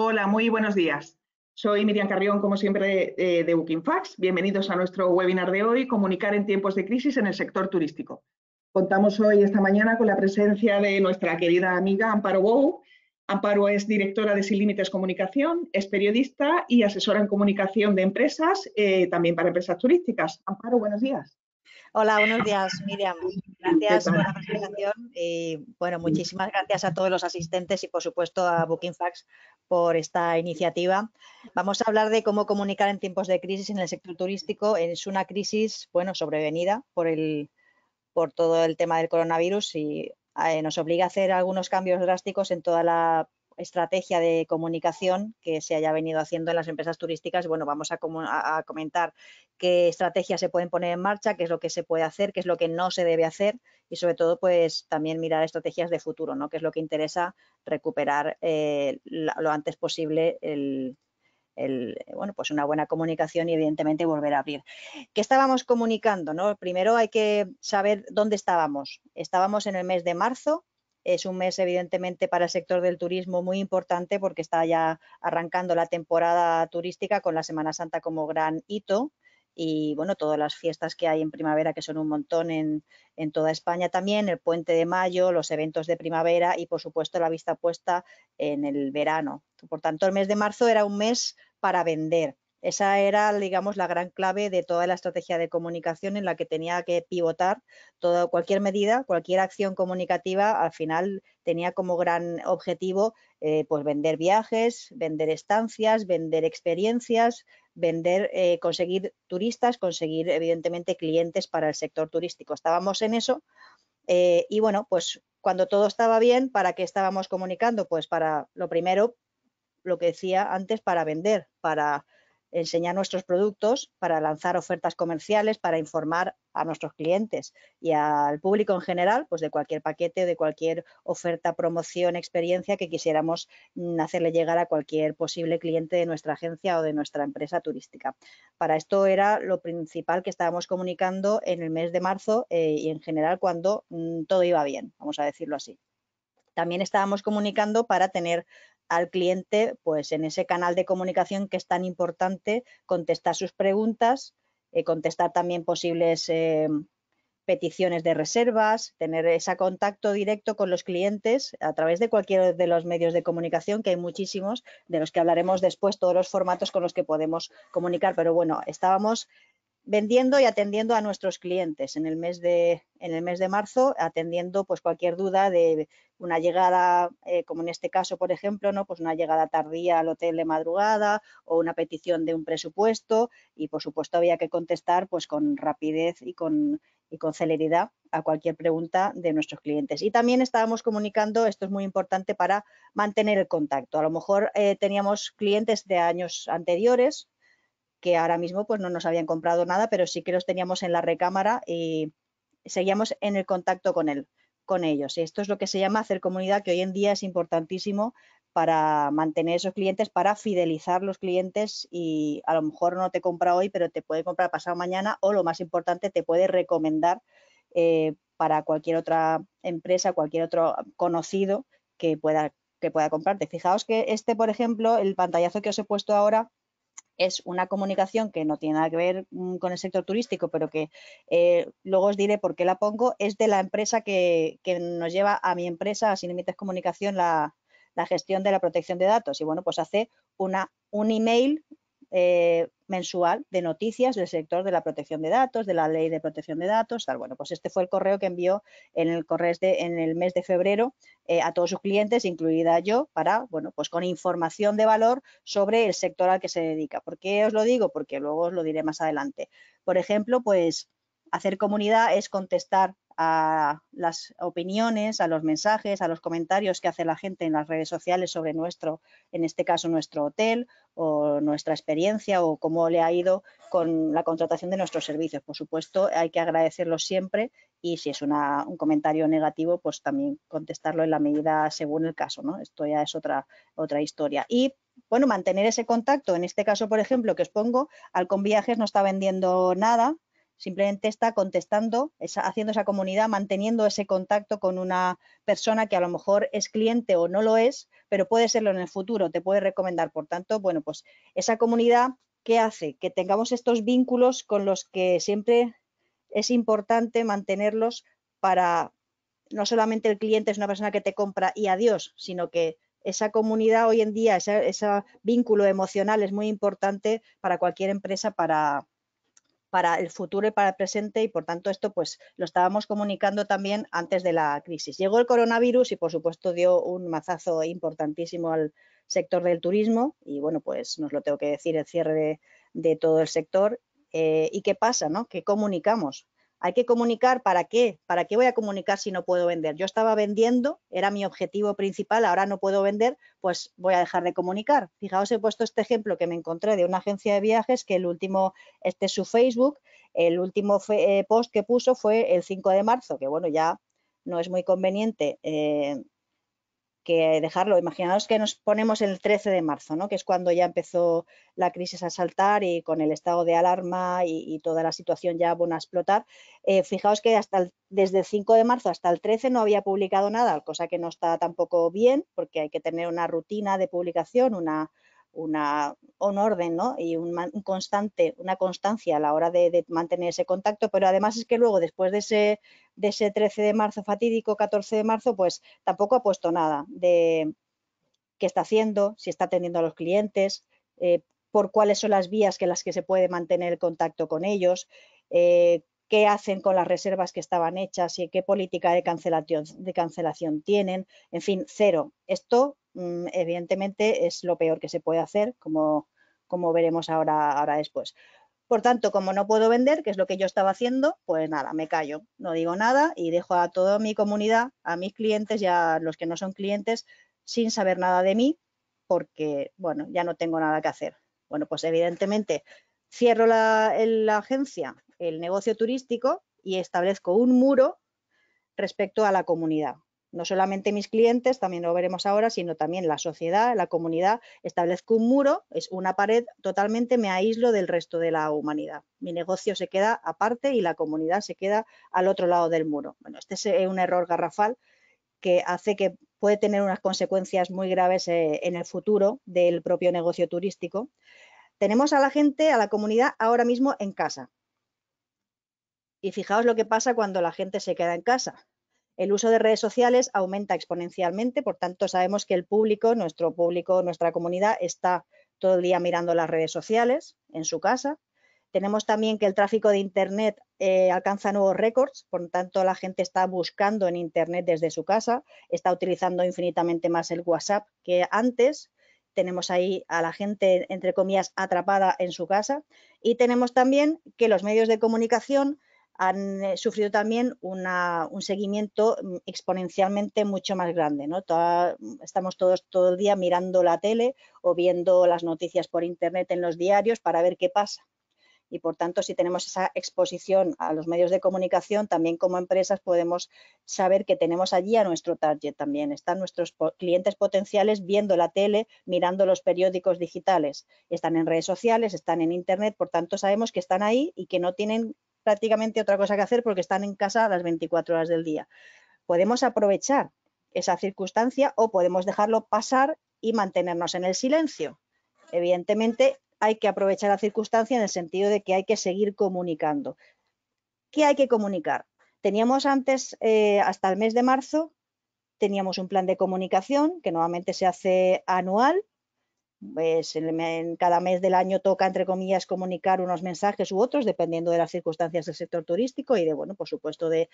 Hola, muy buenos días. Soy Miriam Carrión, como siempre, de, eh, de Bookingfax. Bienvenidos a nuestro webinar de hoy, Comunicar en tiempos de crisis en el sector turístico. Contamos hoy, esta mañana, con la presencia de nuestra querida amiga Amparo Bou. Amparo es directora de Sin Límites Comunicación, es periodista y asesora en comunicación de empresas, eh, también para empresas turísticas. Amparo, buenos días. Hola, buenos días, Miriam. Gracias por la presentación y bueno, muchísimas gracias a todos los asistentes y por supuesto a Booking por esta iniciativa. Vamos a hablar de cómo comunicar en tiempos de crisis en el sector turístico. Es una crisis, bueno, sobrevenida por el por todo el tema del coronavirus y eh, nos obliga a hacer algunos cambios drásticos en toda la estrategia de comunicación que se haya venido haciendo en las empresas turísticas. Bueno, vamos a, comentar qué estrategias se pueden poner en marcha, qué es lo que se puede hacer, qué es lo que no se debe hacer y sobre todo, pues también mirar estrategias de futuro, ¿no? Que es lo que interesa recuperar eh, lo antes posible el, bueno, pues una buena comunicación y evidentemente volver a abrir. ¿Qué estábamos comunicando? No? Primero hay que saber dónde estábamos. Estábamos en el mes de marzo es un mes, evidentemente, para el sector del turismo muy importante porque está ya arrancando la temporada turística con la Semana Santa como gran hito y bueno, todas las fiestas que hay en primavera, que son un montón en, en, toda España también, el puente de mayo, los eventos de primavera y por supuesto la vista puesta en el verano. Por tanto, el mes de marzo era un mes para vender. Esa era, digamos, la gran clave de toda la estrategia de comunicación en la que tenía que pivotar toda, cualquier medida, cualquier acción comunicativa, al final tenía como gran objetivo eh, pues vender viajes, vender estancias, vender experiencias, vender, eh, conseguir turistas, conseguir evidentemente clientes para el sector turístico. Estábamos en eso eh, y bueno, pues cuando todo estaba bien, ¿para qué estábamos comunicando? Pues para lo primero, lo que decía antes, para vender, para enseñar nuestros productos para lanzar ofertas comerciales, para informar a nuestros clientes y al público en general, pues de cualquier paquete, de cualquier oferta, promoción, experiencia que quisiéramos mm, hacerle llegar a cualquier posible cliente de nuestra agencia o de nuestra empresa turística. Para esto era lo principal que estábamos comunicando en el mes de marzo eh, y en general cuando mm, todo iba bien, vamos a decirlo así también estábamos comunicando para tener al cliente, pues en ese canal de comunicación que es tan importante, contestar sus preguntas, eh, contestar también posibles eh, peticiones de reservas, tener ese contacto directo con los clientes a través de cualquiera de los medios de comunicación, que hay muchísimos, de los que hablaremos después, todos los formatos con los que podemos comunicar. Pero bueno, estábamos vendiendo y atendiendo a nuestros clientes en el mes de, en el mes de marzo, atendiendo pues cualquier duda de una llegada, eh, como en este caso, por ejemplo, ¿no? pues una llegada tardía al hotel de madrugada o una petición de un presupuesto y, por supuesto, había que contestar pues con rapidez y con, y con celeridad a cualquier pregunta de nuestros clientes. Y también estábamos comunicando, esto es muy importante para mantener el contacto. A lo mejor eh, teníamos clientes de años anteriores que ahora mismo pues no nos habían comprado nada, pero sí que los teníamos en la recámara y seguíamos en el contacto con él, con ellos. Y esto es lo que se llama hacer comunidad, que hoy en día es importantísimo para mantener esos clientes, para fidelizar los clientes y a lo mejor no te compra hoy, pero te puede comprar pasado mañana o lo más importante, te puede recomendar eh, para cualquier otra empresa, cualquier otro conocido que pueda, que pueda comprarte. Fijaos que este, por ejemplo, el pantallazo que os he puesto ahora, es una comunicación que no tiene nada que ver mm, con el sector turístico, pero que eh, luego os diré por qué la pongo, es de la empresa que, nos lleva a mi empresa, a Sin Límites Comunicación, la, gestión de la protección de datos. Y bueno, pues hace una, un email eh, mensual de noticias del sector de la protección de datos, de la ley de protección de datos, tal. Bueno, pues este fue el correo que envió en el, correo de, este, en el mes de febrero eh, a todos sus clientes, incluida yo, para, bueno, pues con información de valor sobre el sector al que se dedica. ¿Por qué os lo digo? Porque luego os lo diré más adelante. Por ejemplo, pues Hacer comunidad es contestar a las opiniones, a los mensajes, a los comentarios que hace la gente en las redes sociales sobre nuestro, en este caso, nuestro hotel o nuestra experiencia o cómo le ha ido con la contratación de nuestros servicios. Por supuesto, hay que agradecerlo siempre y si es un comentario negativo, pues también contestarlo en la medida según el caso. ¿no? Esto ya es otra, otra historia. Y bueno, mantener ese contacto. En este caso, por ejemplo, que os pongo, Alcon Viajes no está vendiendo nada simplemente está contestando, haciendo esa comunidad, manteniendo ese contacto con una persona que a lo mejor es cliente o no lo es, pero puede serlo en el futuro, te puede recomendar. Por tanto, bueno, pues esa comunidad, ¿qué hace? Que tengamos estos vínculos con los que siempre es importante mantenerlos para no solamente el cliente es una persona que te compra y adiós, sino que esa comunidad hoy en día, ese, ese vínculo emocional es muy importante para cualquier empresa para, para el futuro y para el presente y por tanto esto pues lo estábamos comunicando también antes de la crisis. Llegó el coronavirus y por supuesto dio un mazazo importantísimo al sector del turismo y bueno pues nos lo tengo que decir el cierre de, todo el sector eh, y qué pasa, ¿no? ¿Qué comunicamos? Hay que comunicar, ¿para qué? ¿Para qué voy a comunicar si no puedo vender? Yo estaba vendiendo, era mi objetivo principal, ahora no puedo vender, pues voy a dejar de comunicar. Fijaos, he puesto este ejemplo que me encontré de una agencia de viajes que el último, este es su Facebook, el último eh, post que puso fue el 5 de marzo, que bueno, ya no es muy conveniente eh, que dejarlo. Imaginaos que nos ponemos el 13 de marzo, ¿no? que es cuando ya empezó la crisis a saltar y con el estado de alarma y, toda la situación ya a explotar. Eh, fijaos que hasta desde el 5 de marzo hasta el 13 no había publicado nada, cosa que no está tampoco bien porque hay que tener una rutina de publicación, una, una, un orden y constante, una constancia a la hora de, mantener ese contacto, pero además es que luego, después de ese, de ese 13 de marzo fatídico, 14 de marzo, pues tampoco ha puesto nada de qué está haciendo, si está atendiendo a los clientes, eh, por cuáles son las vías que las que se puede mantener el contacto con ellos, eh, qué hacen con las reservas que estaban hechas y qué política de cancelación, tienen. En fin, cero. Esto, mm, evidentemente, es lo peor que se puede hacer, como, como veremos ahora, ahora después. Por tanto, como no puedo vender, que es lo que yo estaba haciendo, pues nada, me callo, no digo nada y dejo a toda mi comunidad, a mis clientes y a los que no son clientes, sin saber nada de mí, porque, bueno, ya no tengo nada que hacer. Bueno, pues evidentemente cierro la agencia el negocio turístico y establezco un muro respecto a la comunidad. No solamente mis clientes, también lo veremos ahora, sino también la sociedad, la comunidad. Establezco un muro, es una pared, totalmente me aíslo del resto de la humanidad. Mi negocio se queda aparte y la comunidad se queda al otro lado del muro. Bueno, este es eh, un error garrafal que hace que puede tener unas consecuencias muy graves eh, en el futuro del propio negocio turístico. Tenemos a la gente, a la comunidad ahora mismo en casa, y fijaos lo que pasa cuando la gente se queda en casa. El uso de redes sociales aumenta exponencialmente, por tanto sabemos que el público, nuestro público, nuestra comunidad está todo el día mirando las redes sociales en su casa. Tenemos también que el tráfico de Internet eh, alcanza nuevos récords, por tanto la gente está buscando en Internet desde su casa, está utilizando infinitamente más el WhatsApp que antes, tenemos ahí a la gente, entre comillas, atrapada en su casa y tenemos también que los medios de comunicación han eh, sufrido también un seguimiento mm, exponencialmente mucho más grande. ¿no? Mm, estamos todos todo el día mirando la tele o viendo las noticias por internet en los diarios para ver qué pasa. Y por tanto, si tenemos esa exposición a los medios de comunicación, también como empresas podemos saber que tenemos allí a nuestro target también. Están nuestros clientes potenciales viendo la tele, mirando los periódicos digitales. Están en redes sociales, están en internet, por tanto sabemos que están ahí y que no tienen prácticamente otra cosa que hacer porque están en casa a las 24 horas del día. Podemos aprovechar esa circunstancia o podemos dejarlo pasar y mantenernos en el silencio. Evidentemente, hay que aprovechar la circunstancia en el sentido de que hay que seguir comunicando. ¿Qué hay que comunicar? Teníamos antes, eh, hasta el mes de marzo, teníamos un plan de comunicación que nuevamente se hace anual pues, en cada mes del año toca, entre comillas, comunicar unos mensajes u otros, dependiendo de las circunstancias del sector turístico y de, bueno, por supuesto, del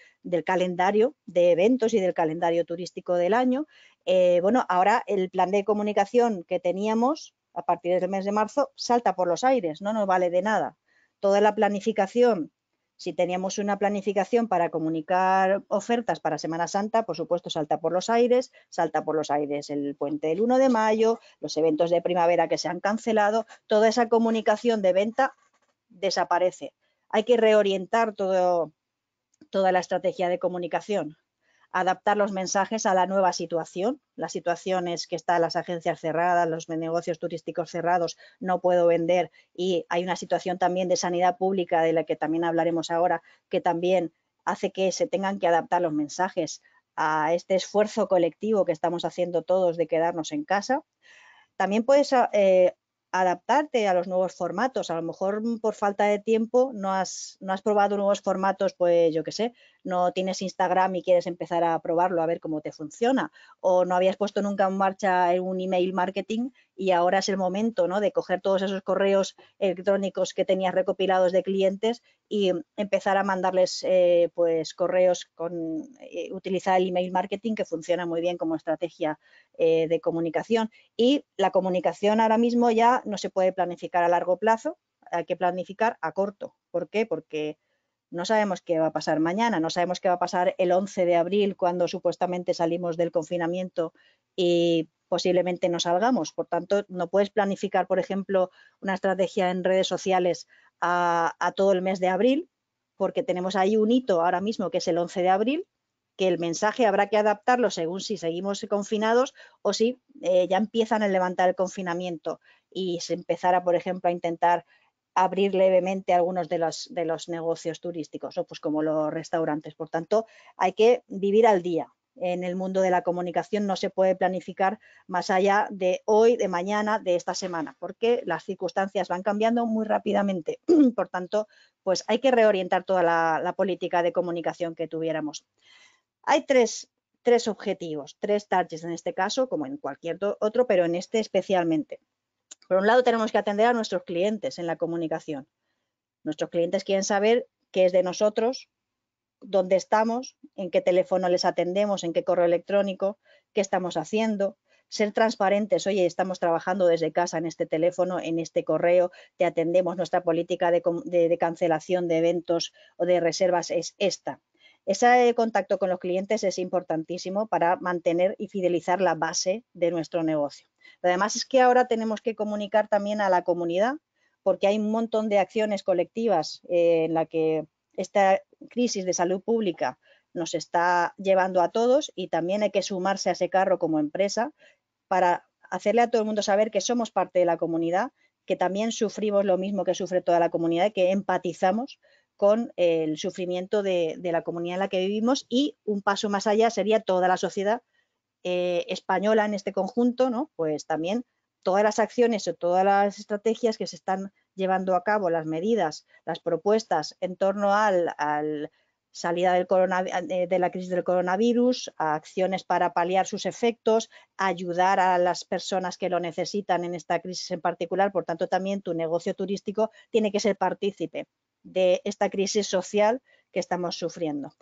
calendario de eventos y del calendario turístico del año. Eh, bueno, ahora el plan de comunicación que teníamos a partir del mes de marzo salta por los aires, no nos vale de nada. Toda la planificación si teníamos una planificación para comunicar ofertas para Semana Santa, por supuesto salta por los aires, salta por los aires el puente del 1 de mayo, los eventos de primavera que se han cancelado, toda esa comunicación de venta desaparece. Hay que reorientar toda la estrategia de comunicación adaptar los mensajes a la nueva situación. La situación es que están las agencias cerradas, los negocios turísticos cerrados, no puedo vender y hay una situación también de sanidad pública de la que también hablaremos ahora, que también hace que se tengan que adaptar los mensajes a este esfuerzo colectivo que estamos haciendo todos de quedarnos en casa. También puedes eh, adaptarte a los nuevos formatos. A lo mejor mm, por falta de tiempo no has, no has probado nuevos formatos, pues yo qué sé, no tienes Instagram y quieres empezar a probarlo a ver cómo te funciona, o no habías puesto nunca en marcha un email marketing y ahora es el momento ¿no? de coger todos esos correos electrónicos que tenías recopilados de clientes y empezar a mandarles eh, pues correos con eh, utilizar el email marketing que funciona muy bien como estrategia eh, de comunicación. Y la comunicación ahora mismo ya no se puede planificar a largo plazo, hay que planificar a corto. ¿Por qué? Porque no sabemos qué va a pasar mañana, no sabemos qué va a pasar el 11 de abril cuando supuestamente salimos del confinamiento y posiblemente no salgamos. Por tanto, no puedes planificar, por ejemplo, una estrategia en redes sociales a, todo el mes de abril, porque tenemos ahí un hito ahora mismo que es el 11 de abril, que el mensaje habrá que adaptarlo según si seguimos confinados o si eh, ya empiezan a levantar el confinamiento y se empezara, por ejemplo, a intentar abrir levemente algunos de los, de los negocios turísticos, o pues como los restaurantes. Por tanto, hay que vivir al día. En el mundo de la comunicación no se puede planificar más allá de hoy, de mañana, de esta semana, porque las circunstancias van cambiando muy rápidamente. Por tanto, pues hay que reorientar toda la, política de comunicación que tuviéramos. Hay tres, tres objetivos, tres targets en este caso, como en cualquier otro, pero en este especialmente. Por un lado, tenemos que atender a nuestros clientes en la comunicación. Nuestros clientes quieren saber qué es de nosotros, dónde estamos, en qué teléfono les atendemos, en qué correo electrónico, qué estamos haciendo, ser transparentes, oye, estamos trabajando desde casa en este teléfono, en este correo, te atendemos, nuestra política de, cancelación de eventos o de reservas es esta. Ese contacto con los clientes es importantísimo para mantener y fidelizar la base de nuestro negocio. además es que ahora tenemos que comunicar también a la comunidad porque hay un montón de acciones colectivas eh, en la que esta crisis de salud pública nos está llevando a todos y también hay que sumarse a ese carro como empresa para hacerle a todo el mundo saber que somos parte de la comunidad, que también sufrimos lo mismo que sufre toda la comunidad y que empatizamos con el sufrimiento de, la comunidad en la que vivimos y un paso más allá sería toda la sociedad eh, española en este conjunto, ¿no? pues también todas las acciones o todas las estrategias que se están llevando a cabo, las medidas, las propuestas en torno a la salida eh, de la crisis del coronavirus, a acciones para paliar sus efectos, ayudar a las personas que lo necesitan en esta crisis en particular. Por tanto, también tu negocio turístico tiene que ser partícipe de esta crisis social que estamos sufriendo.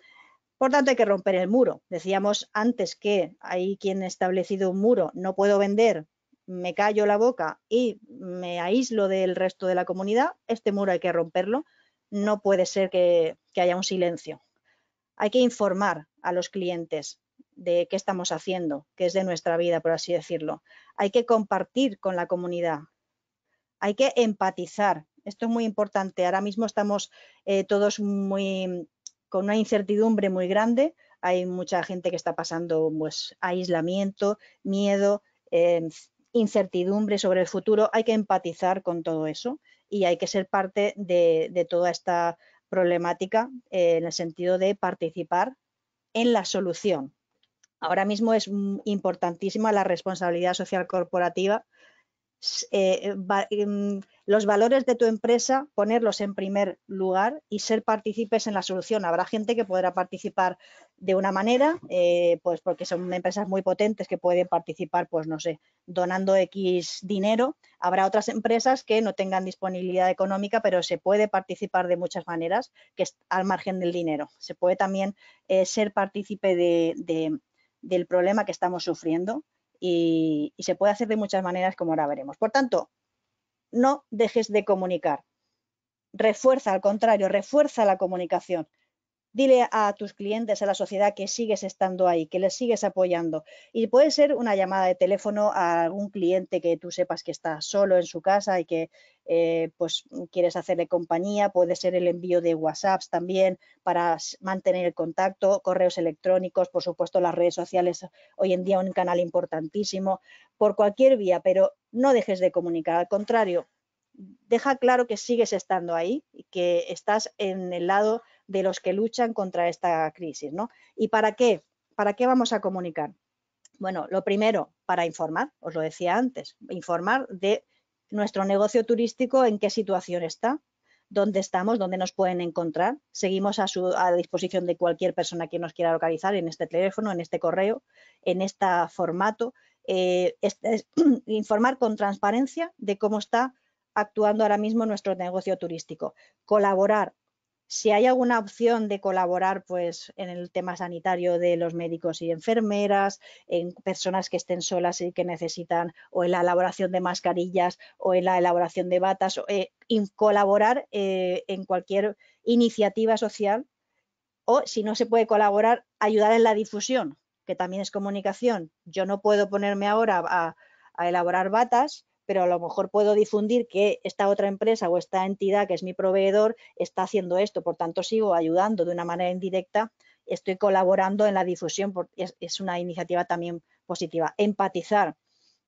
Por tanto, hay que romper el muro. Decíamos antes que hay quien ha establecido un muro, no puedo vender, me callo la boca y me aíslo del resto de la comunidad. Este muro hay que romperlo. No puede ser que, que haya un silencio. Hay que informar a los clientes de qué estamos haciendo, que es de nuestra vida, por así decirlo. Hay que compartir con la comunidad. Hay que empatizar esto es muy importante. Ahora mismo estamos eh, todos con una incertidumbre muy grande. Hay mucha gente que está pasando pues, aislamiento, miedo, em, incertidumbre sobre el futuro. Hay que empatizar con todo eso y hay que ser parte de, toda esta problemática eh, en el sentido de participar en la solución. Ahora mismo es mm, importantísima la responsabilidad social corporativa eh, eh, em, los valores de tu empresa, ponerlos en primer lugar y ser partícipes en la solución. Habrá gente que podrá participar de una manera, eh, pues porque son empresas muy potentes que pueden participar, pues no sé, donando X dinero. Habrá otras empresas que no tengan disponibilidad económica, pero se puede participar de muchas maneras, que es al margen del dinero. Se puede también ser partícipe del problema que estamos sufriendo y, se puede hacer de muchas maneras como ahora veremos. Por tanto, no dejes de comunicar. Refuerza, al contrario, refuerza la comunicación dile a tus clientes, a la sociedad que sigues estando ahí, que les sigues apoyando. Y puede ser una llamada de teléfono a algún cliente que tú sepas que está solo en su casa y que eh, pues quieres hacerle compañía, puede ser el envío de WhatsApps también para mantener el contacto, correos electrónicos, por supuesto las redes sociales, hoy en día un canal importantísimo, por cualquier vía, pero no dejes de comunicar, al contrario, deja claro que sigues estando ahí y que estás en el lado de los que luchan contra esta crisis. ¿no? ¿Y para qué? ¿Para qué vamos a comunicar? Bueno, lo primero, para informar, os lo decía antes, informar de nuestro negocio turístico, en qué situación está, dónde estamos, dónde nos pueden encontrar. Seguimos a, disposición de cualquier persona que nos quiera localizar en este teléfono, en este correo, en este formato. Eh, informar con transparencia de cómo está actuando ahora mismo nuestro negocio turístico. Colaborar, si hay alguna opción de colaborar pues, en el tema sanitario de los médicos y enfermeras, en personas que estén solas y que necesitan o en la elaboración de mascarillas o en la elaboración de batas, eh, colaborar eh, en cualquier iniciativa social o si no se puede colaborar, ayudar en la difusión, que también es comunicación. Yo no puedo ponerme ahora a, a elaborar batas, pero a lo mejor puedo difundir que esta otra empresa o esta entidad que es mi proveedor está haciendo esto, por tanto sigo ayudando de una manera indirecta, estoy colaborando en la difusión, porque es, una iniciativa también positiva. Empatizar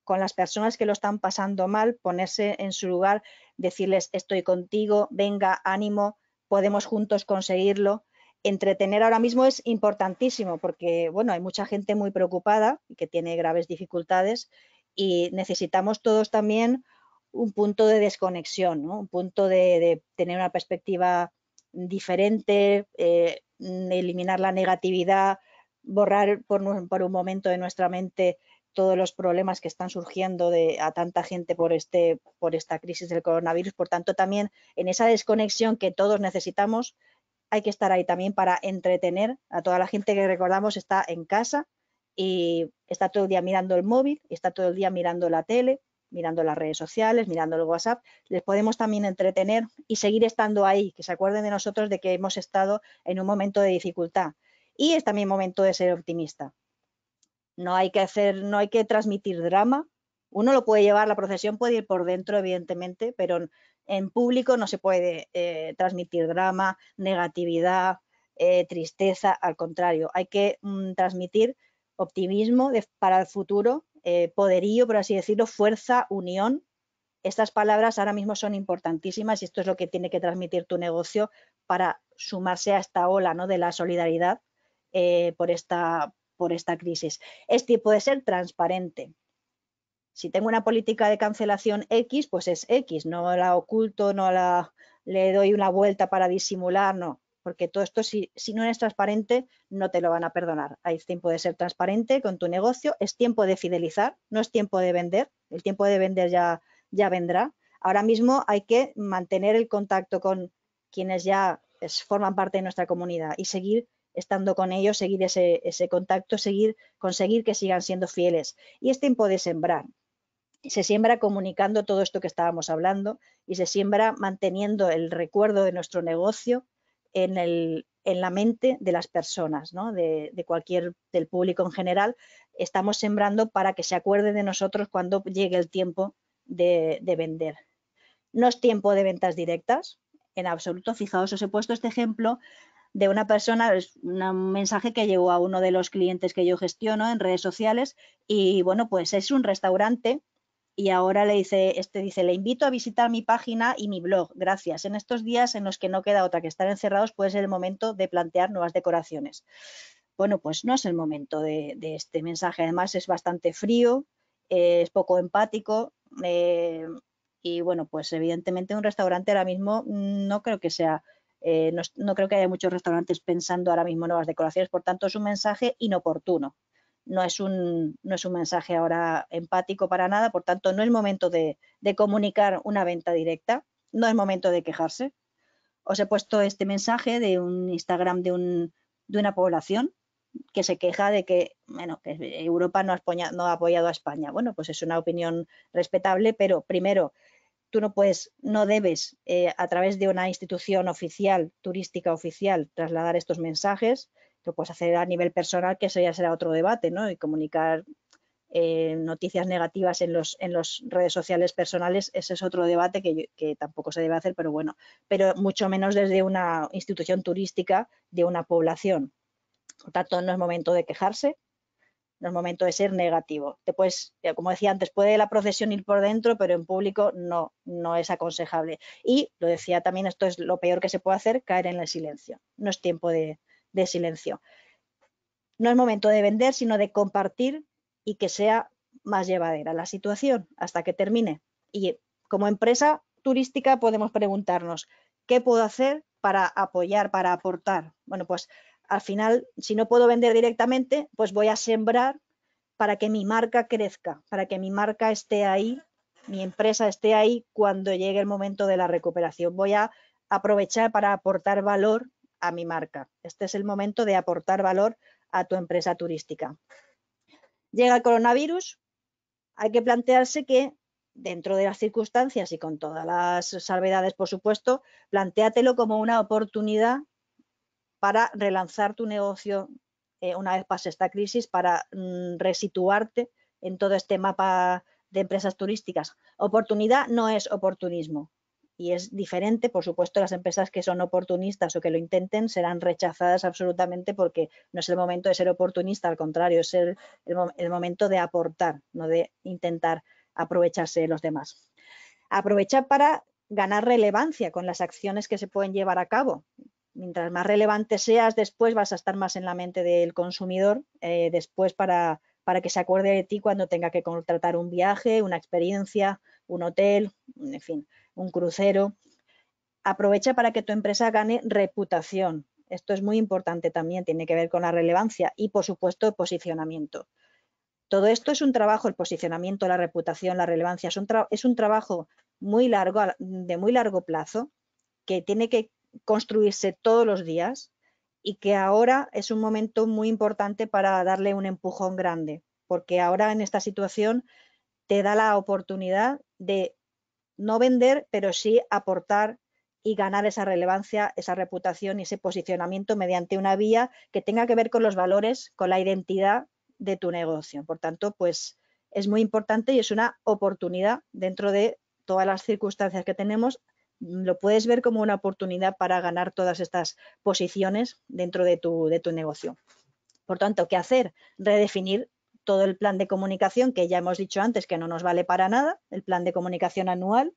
con las personas que lo están pasando mal, ponerse en su lugar, decirles estoy contigo, venga, ánimo, podemos juntos conseguirlo. Entretener ahora mismo es importantísimo porque, bueno, hay mucha gente muy preocupada y que tiene graves dificultades y necesitamos todos también un punto de desconexión, un punto de, tener una perspectiva diferente, eh, mm, eliminar la negatividad, borrar por, un momento de nuestra mente todos los problemas que están surgiendo a tanta gente por, este, por esta crisis del coronavirus. Por tanto, también en esa desconexión que todos necesitamos, hay que estar ahí también para entretener a toda la gente que recordamos está en casa y está todo el día mirando el móvil, está todo el día mirando la tele, mirando las redes sociales, mirando el WhatsApp, les podemos también entretener y seguir estando ahí, que se acuerden de nosotros de que hemos estado en un momento de dificultad. Y es también momento de ser optimista. No hay que hacer, no hay que transmitir drama. Uno lo puede llevar, la procesión puede ir por dentro, evidentemente, pero en público no se puede eh, transmitir drama, negatividad, eh, tristeza, al contrario, hay que mm, transmitir optimismo para el futuro, eh, poderío, por así decirlo, fuerza, unión. Estas palabras ahora mismo son importantísimas y esto es lo que tiene que transmitir tu negocio para sumarse a esta ola ¿no? de la solidaridad eh, por, esta, por esta crisis. Este puede ser transparente. Si tengo una política de cancelación X, pues es X, no la oculto, no la le doy una vuelta para disimular, no porque todo esto, si, si no eres transparente, no te lo van a perdonar. Hay tiempo de ser transparente con tu negocio, es tiempo de fidelizar, no es tiempo de vender, el tiempo de vender ya, ya vendrá. Ahora mismo hay que mantener el contacto con quienes ya pues, forman parte de nuestra comunidad y seguir estando con ellos, seguir ese, ese, contacto, seguir, conseguir que sigan siendo fieles. Y es tiempo de sembrar. Se siembra comunicando todo esto que estábamos hablando y se siembra manteniendo el recuerdo de nuestro negocio, en, el, en la mente de las personas, de, cualquier, del público en general, estamos sembrando para que se acuerde de nosotros cuando llegue el tiempo de, de vender. No es tiempo de ventas directas, en absoluto. Fijaos, os he puesto este ejemplo de una persona, es un mensaje que llegó a uno de los clientes que yo gestiono en redes sociales y bueno, pues es un restaurante y ahora le dice, este dice, le invito a visitar mi página y mi blog, gracias. En estos días en los que no queda otra que estar encerrados puede ser el momento de plantear nuevas decoraciones. Bueno, pues no es el momento de, este mensaje, además es bastante frío, eh, es poco empático eh, y bueno, pues evidentemente un restaurante ahora mismo no creo que sea... Eh, no creo que haya muchos restaurantes pensando ahora mismo nuevas decoraciones, por tanto es un mensaje inoportuno no es un, no es un mensaje ahora empático para nada, por tanto no es momento de, comunicar una venta directa, no es momento de quejarse. Os he puesto este mensaje de un Instagram de, un, una población que se queja de que, Europa no ha, apoyado, no ha apoyado a España. Bueno, pues es una opinión respetable, pero primero, tú no puedes, no debes eh, a través de una institución oficial, turística oficial, trasladar estos mensajes. Lo puedes hacer a nivel personal, que eso ya será otro debate, ¿no? Y comunicar eh, noticias negativas en las en los redes sociales personales, ese es otro debate que, tampoco se debe hacer, pero bueno, pero mucho menos desde una institución turística de una población. Por tanto, no es momento de quejarse, no es momento de ser negativo. Después, eh, como decía antes, puede la procesión ir por dentro, pero en público no, no es aconsejable. Y lo decía también, esto es lo peor que se puede hacer, caer en el silencio. No es tiempo de, de silencio. No es momento de vender, sino de compartir y que sea más llevadera la situación hasta que termine. Y eh, como empresa turística podemos preguntarnos, ¿qué puedo hacer para apoyar, para aportar? Bueno, pues al final, si no puedo vender directamente, pues voy a sembrar para que mi marca crezca, para que mi marca esté ahí, mi empresa esté ahí cuando llegue el momento de la recuperación. Voy a aprovechar para aportar valor a mi marca. Este es el momento de aportar valor a tu empresa turística. Llega el coronavirus, hay que plantearse que dentro de las circunstancias y con todas las salvedades, por supuesto, plantéatelo como una oportunidad para relanzar tu negocio eh, una vez pase esta crisis, para mm, resituarte en todo este mapa de empresas turísticas. Oportunidad no es oportunismo y es diferente. Por supuesto, las empresas que son oportunistas o que lo intenten serán rechazadas absolutamente porque no es el momento de ser oportunista, al contrario, es el, el, momento de aportar, no de intentar aprovecharse de los demás. Aprovechar para ganar relevancia con las acciones que se pueden llevar a cabo. Mientras más relevante seas, después vas a estar más en la mente del consumidor, eh, después para que se acuerde de ti cuando tenga que contratar un viaje, una experiencia, un hotel, en fin un crucero. Aprovecha para que tu empresa gane reputación. Esto es muy importante también, tiene que ver con la relevancia y, por supuesto, posicionamiento. Todo esto es un trabajo, el posicionamiento, la reputación, la relevancia, es un, es un trabajo muy largo, de muy largo plazo, que tiene que construirse todos los días y que ahora es un momento muy importante para darle un empujón grande, porque ahora en esta situación te da la oportunidad de no vender, pero sí aportar y ganar esa relevancia, esa reputación y ese posicionamiento mediante una vía que tenga que ver con los valores, con la identidad de tu negocio. Por tanto, pues es muy importante y es una oportunidad dentro de todas las circunstancias que tenemos. Lo puedes ver como una oportunidad para ganar todas estas posiciones dentro de tu, de tu negocio. Por tanto, ¿qué hacer? Redefinir todo el plan de comunicación, que ya hemos dicho antes que no nos vale para nada, el plan de comunicación anual,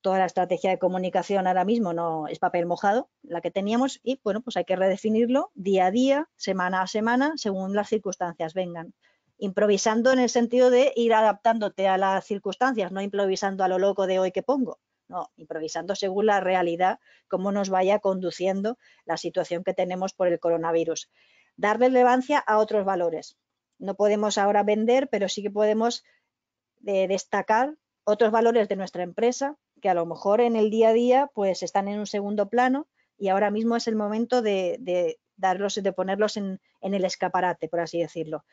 toda la estrategia de comunicación ahora mismo no es papel mojado, la que teníamos, y bueno, pues hay que redefinirlo día a día, semana a semana, según las circunstancias vengan. Improvisando en el sentido de ir adaptándote a las circunstancias, no improvisando a lo loco de hoy que pongo, no, improvisando según la realidad, cómo nos vaya conduciendo la situación que tenemos por el coronavirus. Dar relevancia a otros valores, no podemos ahora vender, pero sí que podemos eh, destacar otros valores de nuestra empresa que a lo mejor en el día a día pues están en un segundo plano y ahora mismo es el momento de, darlos, de ponerlos en, el escaparate, por así decirlo.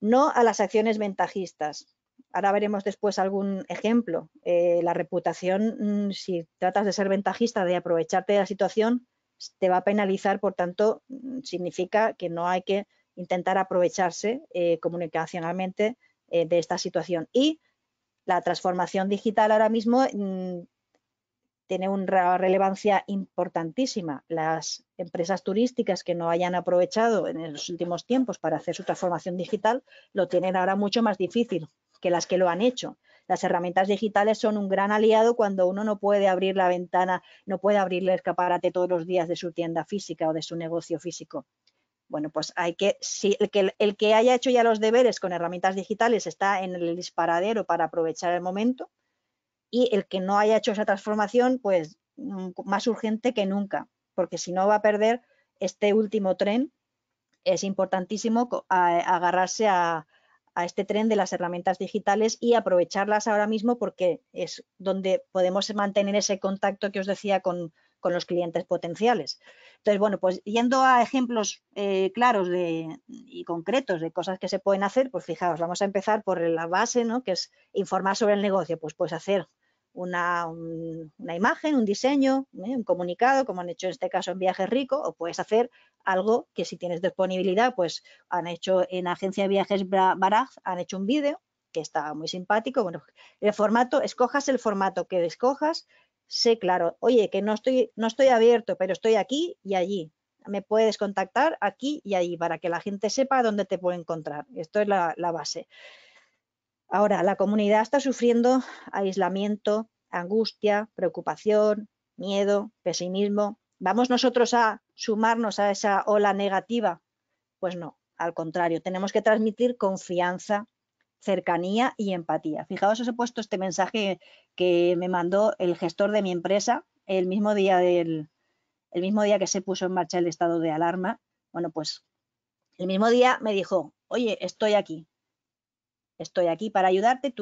No a las acciones ventajistas. Ahora veremos después algún ejemplo. Eh, la reputación, mm, si tratas de ser ventajista, de aprovecharte de la situación, te va a penalizar, por tanto, mm, significa que no hay que intentar aprovecharse eh, comunicacionalmente eh, de esta situación. Y la transformación digital ahora mismo mm, tiene una relevancia importantísima. Las empresas turísticas que no hayan aprovechado en los últimos tiempos para hacer su transformación digital lo tienen ahora mucho más difícil que las que lo han hecho. Las herramientas digitales son un gran aliado cuando uno no puede abrir la ventana, no puede abrir el escaparate todos los días de su tienda física o de su negocio físico. Bueno, pues hay que, el que, haya hecho ya los deberes con herramientas digitales está en el disparadero para aprovechar el momento y el que no haya hecho esa transformación, pues mm, más urgente que nunca, porque si no va a perder este último tren. Es importantísimo agarrarse a este tren de las herramientas digitales y aprovecharlas ahora mismo porque es donde podemos mantener ese contacto que os decía con, con los clientes potenciales. Entonces, bueno, pues yendo a ejemplos eh, claros y concretos de cosas que se pueden hacer, pues fijaos, vamos a empezar por la base, ¿no? Que es informar sobre el negocio, pues puedes hacer una, imagen, un diseño, ¿eh? un comunicado, como han hecho en este caso en Viajes Rico, o puedes hacer algo que si tienes disponibilidad, pues han hecho en Agencia de Viajes Baraj, han hecho un vídeo que está muy simpático. Bueno, el formato, escojas el formato que escojas, sé claro, oye, que no estoy, no estoy abierto, pero estoy aquí y allí. Me puedes contactar aquí y allí para que la gente sepa dónde te puedo encontrar. Esto es la, la base. Ahora, la comunidad está sufriendo aislamiento, angustia, preocupación, miedo, pesimismo. ¿Vamos nosotros a sumarnos a esa ola negativa? Pues no, al contrario, tenemos que transmitir confianza, cercanía y empatía. Fijaos, os he puesto este mensaje que me mandó el gestor de mi empresa el mismo día del, mismo día que se puso en marcha el estado de alarma. Bueno, pues el mismo día me dijo, oye, estoy aquí, estoy aquí para ayudarte.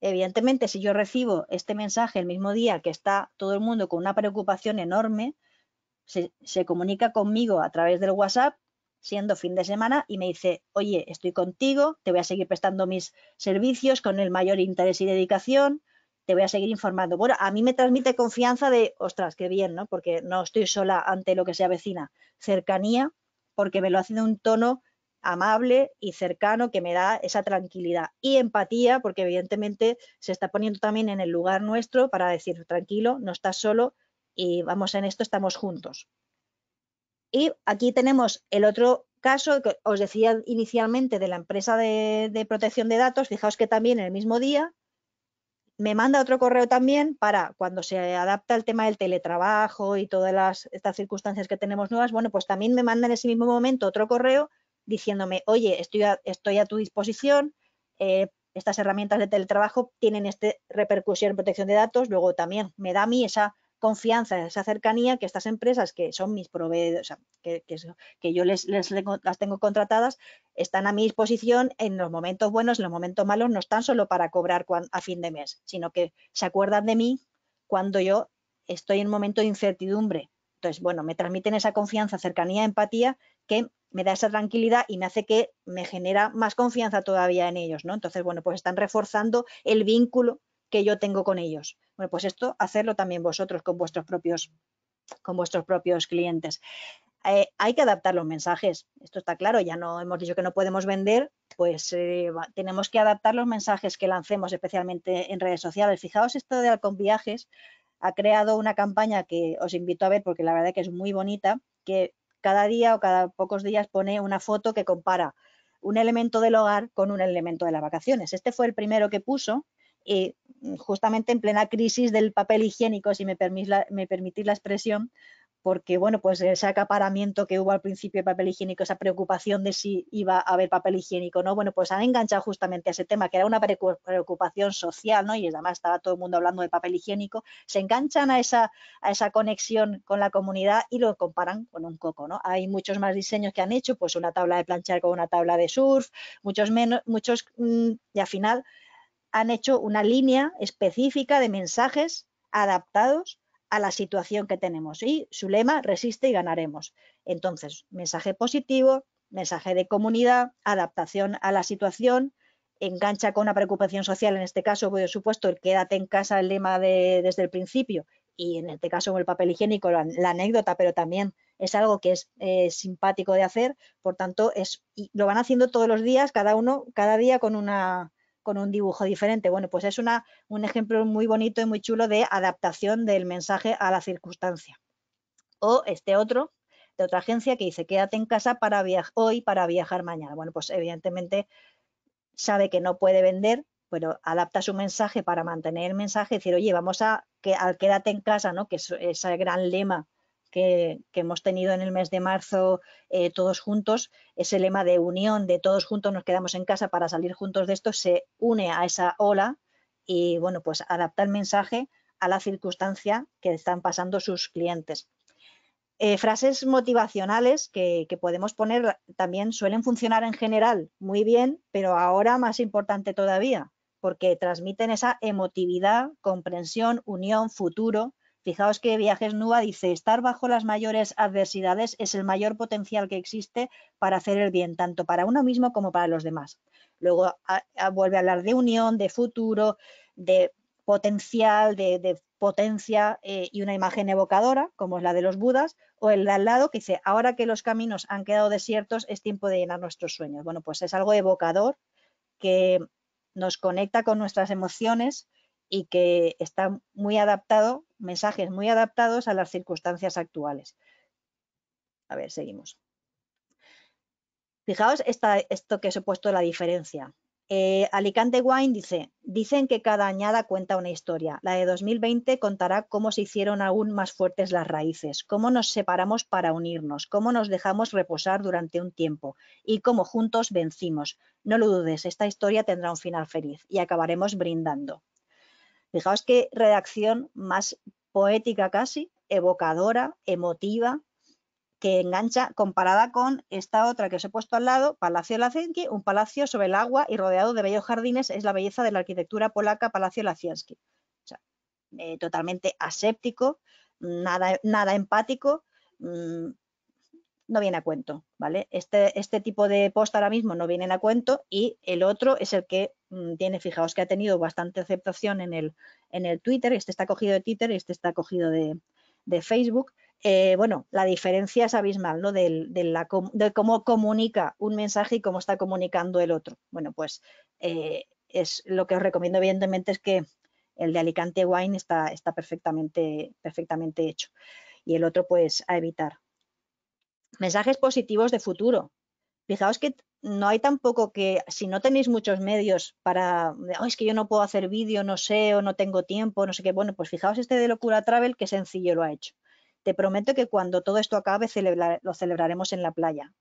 evidentemente, si yo recibo este mensaje el mismo día que está todo el mundo con una preocupación enorme, se comunica conmigo a través del WhatsApp siendo fin de semana, y me dice, oye, estoy contigo, te voy a seguir prestando mis servicios con el mayor interés y dedicación, te voy a seguir informando. Bueno, a mí me transmite confianza de, ostras, qué bien, ¿no? Porque no estoy sola ante lo que sea vecina. Cercanía, porque me lo hace de un tono amable y cercano que me da esa tranquilidad. Y empatía, porque evidentemente se está poniendo también en el lugar nuestro para decir, tranquilo, no estás solo y vamos en esto, estamos juntos. Y aquí tenemos el otro caso que os decía inicialmente de la empresa de, protección de datos. Fijaos que también el mismo día me manda otro correo también para cuando se adapta el tema del teletrabajo y todas estas circunstancias que tenemos nuevas, bueno, pues también me manda en ese mismo momento otro correo diciéndome, oye, estoy a, estoy a tu disposición, eh, estas herramientas de teletrabajo tienen este repercusión en protección de datos, luego también me da a mí esa confianza, esa cercanía que estas empresas que son mis proveedores, que, yo les, las tengo contratadas, están a mi disposición en los momentos buenos, en los momentos malos, no están solo para cobrar a fin de mes, sino que se acuerdan de mí cuando yo estoy en un momento de incertidumbre. Entonces, bueno, me transmiten esa confianza, cercanía, empatía que me da esa tranquilidad y me hace que me genera más confianza todavía en ellos, ¿no? Entonces, bueno, pues están reforzando el vínculo que yo tengo con ellos. Bueno, pues esto hacerlo también vosotros con vuestros propios, con vuestros propios clientes. Eh, hay que adaptar los mensajes, esto está claro, ya no hemos dicho que no podemos vender, pues eh, tenemos que adaptar los mensajes que lancemos, especialmente en redes sociales. Fijaos esto de Alcon Viajes, ha creado una campaña que os invito a ver porque la verdad que es muy bonita, que cada día o cada pocos días pone una foto que compara un elemento del hogar con un elemento de las vacaciones. Este fue el primero que puso eh, justamente en plena crisis del papel higiénico, si me, la, permitís la expresión, porque bueno, pues ese acaparamiento que hubo al principio de papel higiénico, esa preocupación de si iba a haber papel higiénico, ¿no? Bueno, pues han enganchado justamente a ese tema, que era una preocupación social, ¿no? Y además estaba todo el mundo hablando de papel higiénico, se enganchan a esa, a esa conexión con la comunidad y lo comparan con un coco, ¿no? Hay muchos más diseños que han hecho, pues una tabla de planchar con una tabla de surf, muchos menos, muchos, mm, y al final han hecho una línea específica de mensajes adaptados a la situación que tenemos. Y su lema, resiste y ganaremos. Entonces, mensaje positivo, mensaje de comunidad, adaptación a la situación, engancha con una preocupación social, en este caso, por supuesto, el quédate en casa, el lema desde el principio, y en este caso con el papel higiénico, la, anécdota, pero también es algo que es eh, simpático de hacer, por tanto, es, lo van haciendo todos los días, cada uno, cada día con una, con un dibujo diferente. Bueno, pues es una, un ejemplo muy bonito y muy chulo de adaptación del mensaje a la circunstancia. O este otro, de otra agencia, que dice quédate en casa para hoy para viajar mañana. Bueno, pues evidentemente sabe que no puede vender, pero adapta su mensaje para mantener el mensaje, decir, oye, vamos a que al quédate en casa, ¿no? Que es el gran lema que, hemos tenido en el mes de marzo eh, todos juntos, ese lema de unión, de todos juntos nos quedamos en casa para salir juntos de esto, se une a esa ola y, bueno, pues adapta el mensaje a la circunstancia que están pasando sus clientes. Eh, frases motivacionales que, podemos poner también suelen funcionar en general muy bien, pero ahora más importante todavía, porque transmiten esa emotividad, comprensión, unión, futuro Fijaos que Viajes nua dice, estar bajo las mayores adversidades es el mayor potencial que existe para hacer el bien, tanto para uno mismo como para los demás. Luego vuelve a hablar de unión, de futuro, de potencial, de, potencia eh, y una imagen evocadora, como es la de los Budas, o el de al lado que dice, ahora que los caminos han quedado desiertos, es tiempo de llenar nuestros sueños. Bueno, pues es algo evocador que nos conecta con nuestras emociones, y que está muy adaptado, mensajes muy adaptados a las circunstancias actuales. A ver, seguimos. Fijaos esto que os he puesto la diferencia. Eh, Alicante Wine dice, dicen que cada añada cuenta una historia. La de 2020 contará cómo se hicieron aún más fuertes las raíces, cómo nos separamos para unirnos, cómo nos dejamos reposar durante un tiempo y cómo juntos vencimos. No lo dudes, esta historia tendrá un final feliz y acabaremos brindando. Fijaos qué redacción más poética casi, evocadora, emotiva, que engancha comparada con esta otra que os he puesto al lado, Palacio Lacenki, un palacio sobre el agua y rodeado de bellos jardines, es la belleza de la arquitectura polaca Palacio Lacienki. Eh, totalmente aséptico, nada, nada empático, mm, no viene a cuento, ¿vale? Este, este tipo de post ahora mismo no viene a cuento y el otro es el que mm, tiene, fijaos que ha tenido bastante aceptación en el, en el Twitter, este está cogido de Twitter, y este está cogido de, Facebook. Eh, bueno, la diferencia es abismal, ¿no? De, la, cómo comunica un mensaje y cómo está comunicando el otro. Bueno, pues eh, es lo que os recomiendo, evidentemente, es que el de Alicante Wine está, está perfectamente, perfectamente hecho. Y el otro, pues, a evitar. Mensajes positivos de futuro. Fijaos que no hay tampoco que, si no tenéis muchos medios para, es que yo no puedo hacer vídeo, no sé, o no tengo tiempo, no sé qué, bueno, pues fijaos este de Locura Travel, que sencillo lo ha hecho. Te prometo que cuando todo esto acabe lo celebraremos en la playa.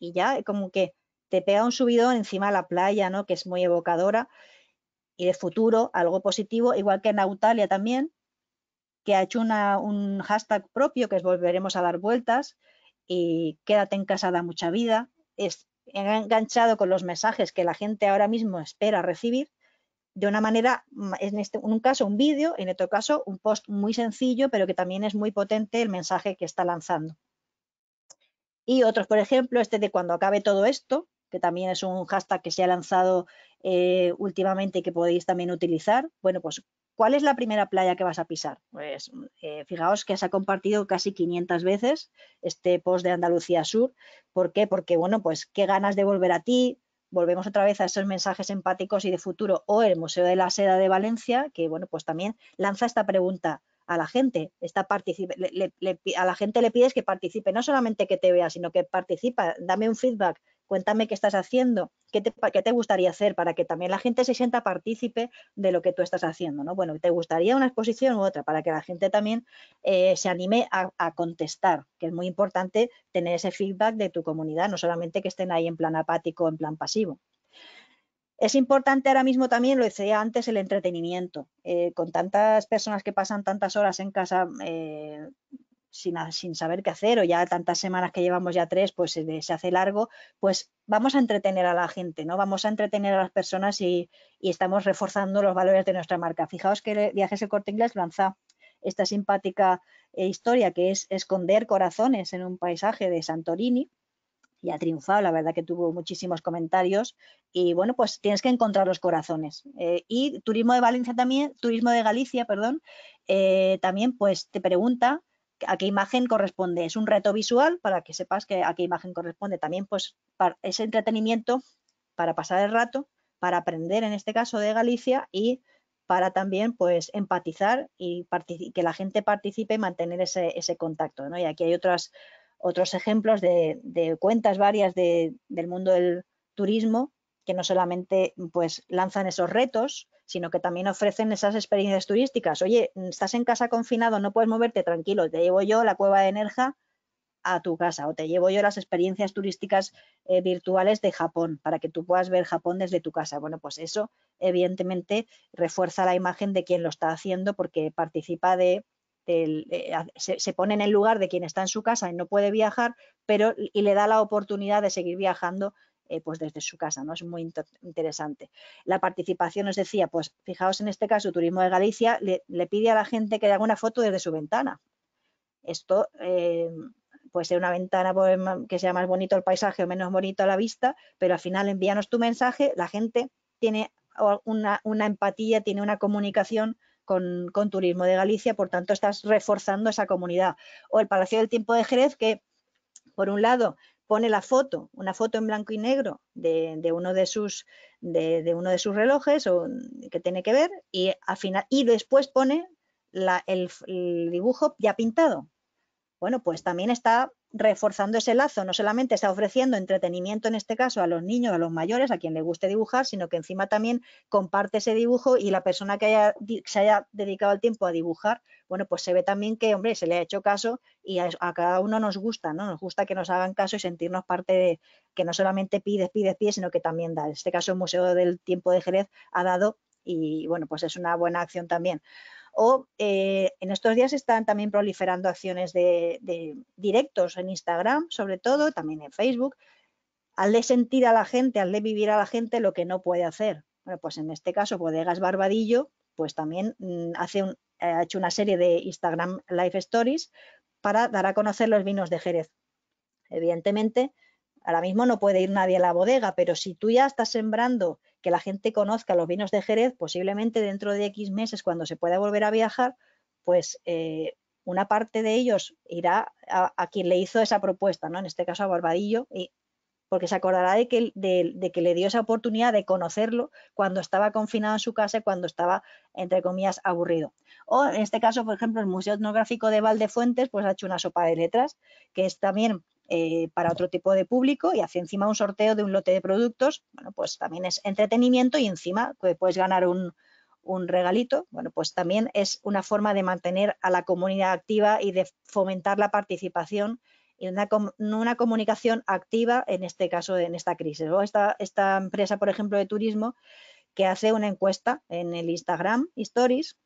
Y ya eh, como que te pega un subidón encima a la playa, ¿no? Que es muy evocadora y de futuro, algo positivo, igual que en Nautalia también, que ha hecho un hashtag propio, que es volveremos a dar vueltas, y quédate en casa da mucha vida, es enganchado con los mensajes que la gente ahora mismo espera recibir, de una manera, en, este, un caso un vídeo, en otro caso un post muy sencillo, pero que también es muy potente el mensaje que está lanzando. Y otros, por ejemplo, este de cuando acabe todo esto, que también es un hashtag que se ha lanzado eh, últimamente y que podéis también utilizar. Bueno, pues ¿Cuál es la primera playa que vas a pisar? Pues eh, fijaos que se ha compartido casi 500 veces este post de Andalucía Sur. ¿Por qué? Porque, bueno, pues qué ganas de volver a ti. Volvemos otra vez a esos mensajes empáticos y de futuro. O el Museo de la Seda de Valencia, que, bueno, pues también lanza esta pregunta a la gente. a la gente le pides que participe, no solamente que te vea, sino que participa, dame un feedback cuéntame qué estás haciendo, qué te, gustaría hacer para que también la gente se sienta partícipe de lo que tú estás haciendo, ¿no? Bueno, ¿te gustaría una exposición u otra? Para que la gente también eh, se anime a, contestar, que es muy importante tener ese feedback de tu comunidad, no solamente que estén ahí en plan apático, en plan pasivo. Es importante ahora mismo también, lo decía antes, el entretenimiento. Eh, con tantas personas que pasan tantas horas en casa, eh, sin, saber qué hacer o ya tantas semanas que llevamos ya tres, pues eh, se, hace largo, pues vamos a entretener a la gente, ¿no? Vamos a entretener a las personas y, estamos reforzando los valores de nuestra marca. Fijaos que Viajes el Corte Inglés lanza esta simpática eh, historia que es esconder corazones en un paisaje de Santorini, y ha triunfado, la verdad que tuvo muchísimos comentarios y bueno, pues tienes que encontrar los corazones. Eh, y Turismo de Valencia también, Turismo de Galicia, perdón, también pues te pregunta a qué imagen corresponde. Es un reto visual para que sepas que a qué imagen corresponde. También pues para ese entretenimiento para pasar el rato, para aprender en este caso de Galicia y para también pues empatizar y que la gente participe y mantener ese, contacto. Y aquí hay otras, otros ejemplos de, cuentas varias del mundo del turismo que no solamente pues lanzan esos retos, sino que también ofrecen esas experiencias turísticas. Oye, estás en casa confinado, no puedes moverte, tranquilo, te llevo yo la cueva de Nerja a tu casa o te llevo yo las experiencias turísticas eh, virtuales de Japón para que tú puedas ver Japón desde tu casa. Bueno, pues eso evidentemente refuerza la imagen de quien lo está haciendo porque participa de eh, se, se, pone en el lugar de quien está en su casa y no puede viajar, pero y le da la oportunidad de seguir viajando eh, pues desde su casa, ¿no? Es muy interesante. La participación, os decía, pues fijaos en este caso, Turismo de Galicia le, pide a la gente que le haga una foto desde su ventana. Esto eh, puede ser una ventana pues, que sea más bonito el paisaje o menos bonito la vista, pero al final envíanos tu mensaje, la gente tiene una, empatía, tiene una comunicación con, con, Turismo de Galicia, por tanto estás reforzando esa comunidad. O el Palacio del Tiempo de Jerez, que por un lado pone la foto, una foto en blanco y negro de, uno, de, sus, de, uno de sus relojes o, mm, que tiene que ver y, al final, y después pone el, el dibujo ya pintado. Bueno, pues también está reforzando ese lazo, no solamente está ofreciendo entretenimiento en este caso a los niños, a los mayores, a quien le guste dibujar, sino que encima también comparte ese dibujo y la persona que, haya, se haya dedicado el tiempo a dibujar, bueno, pues se ve también que, hombre, se le ha hecho caso y a, cada uno nos gusta, ¿no? Nos gusta que nos hagan caso y sentirnos parte de, que no solamente pides, pides, pides, sino que también da. En este caso el Museo del Tiempo de Jerez ha dado y, bueno, pues es una buena acción también. O eh, en estos días están también proliferando acciones de, directos en Instagram, sobre todo, también en Facebook. al de sentir a la gente, al de vivir a la gente lo que no puede hacer. Bueno, pues en este caso, Bodegas Barbadillo, pues también mm, hace ha hecho una serie de Instagram Live Stories para dar a conocer los vinos de Jerez. Evidentemente, ahora mismo no puede ir nadie a la bodega, pero si tú ya estás sembrando que la gente conozca los vinos de Jerez, posiblemente dentro de X meses, cuando se pueda volver a viajar, pues eh, una parte de ellos irá a, quien le hizo esa propuesta, ¿no? En este caso a Barbadillo, porque se acordará de que, que le dio esa oportunidad de conocerlo cuando estaba confinado en su casa, cuando estaba, entre comillas, aburrido. O en este caso, por ejemplo, el Museo Etnográfico de Valdefuentes, pues ha hecho una sopa de letras, que es también eh, para otro tipo de público y hace encima un sorteo de un lote de productos, bueno, pues también es entretenimiento y encima pues, puedes ganar un, regalito, bueno, pues también es una forma de mantener a la comunidad activa y de fomentar la participación y una, una comunicación activa en este caso, en esta crisis. O esta, esta empresa, por ejemplo, de turismo, que hace una encuesta en el Instagram Stories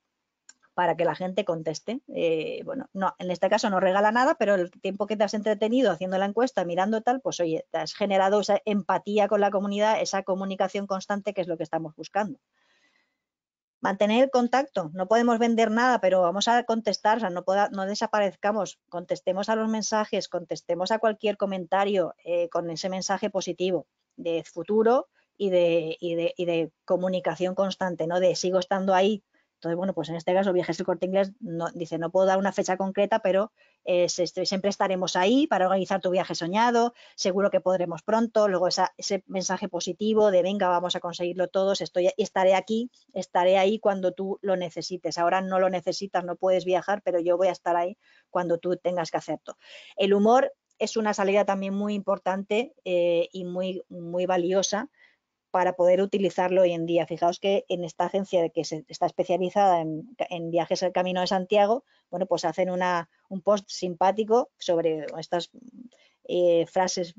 para que la gente conteste. Eh, bueno, no, en este caso no regala nada, pero el tiempo que te has entretenido haciendo la encuesta, mirando tal, pues oye, te has generado esa empatía con la comunidad, esa comunicación constante que es lo que estamos buscando. Mantener el contacto, no podemos vender nada, pero vamos a contestar, no, desaparezcamos, contestemos a los mensajes, contestemos a cualquier comentario eh, con ese mensaje positivo de futuro y de, y de comunicación constante, ¿no? De sigo estando ahí, entonces, bueno, pues en este caso Viajes del Corte Inglés dice, no puedo dar una fecha concreta, pero eh, siempre estaremos ahí para organizar tu viaje soñado, seguro que podremos pronto, luego ese mensaje positivo de venga, vamos a conseguirlo todos, estoy, estaré aquí, estaré ahí cuando tú lo necesites. Ahora no lo necesitas, no puedes viajar, pero yo voy a estar ahí cuando tú tengas que hacerlo. El humor es una salida también muy importante eh, y muy, muy valiosa para poder utilizarlo hoy en día. Fijaos que en esta agencia que está especializada en, viajes al Camino de Santiago, bueno, pues hacen una, un post simpático sobre estas eh, frases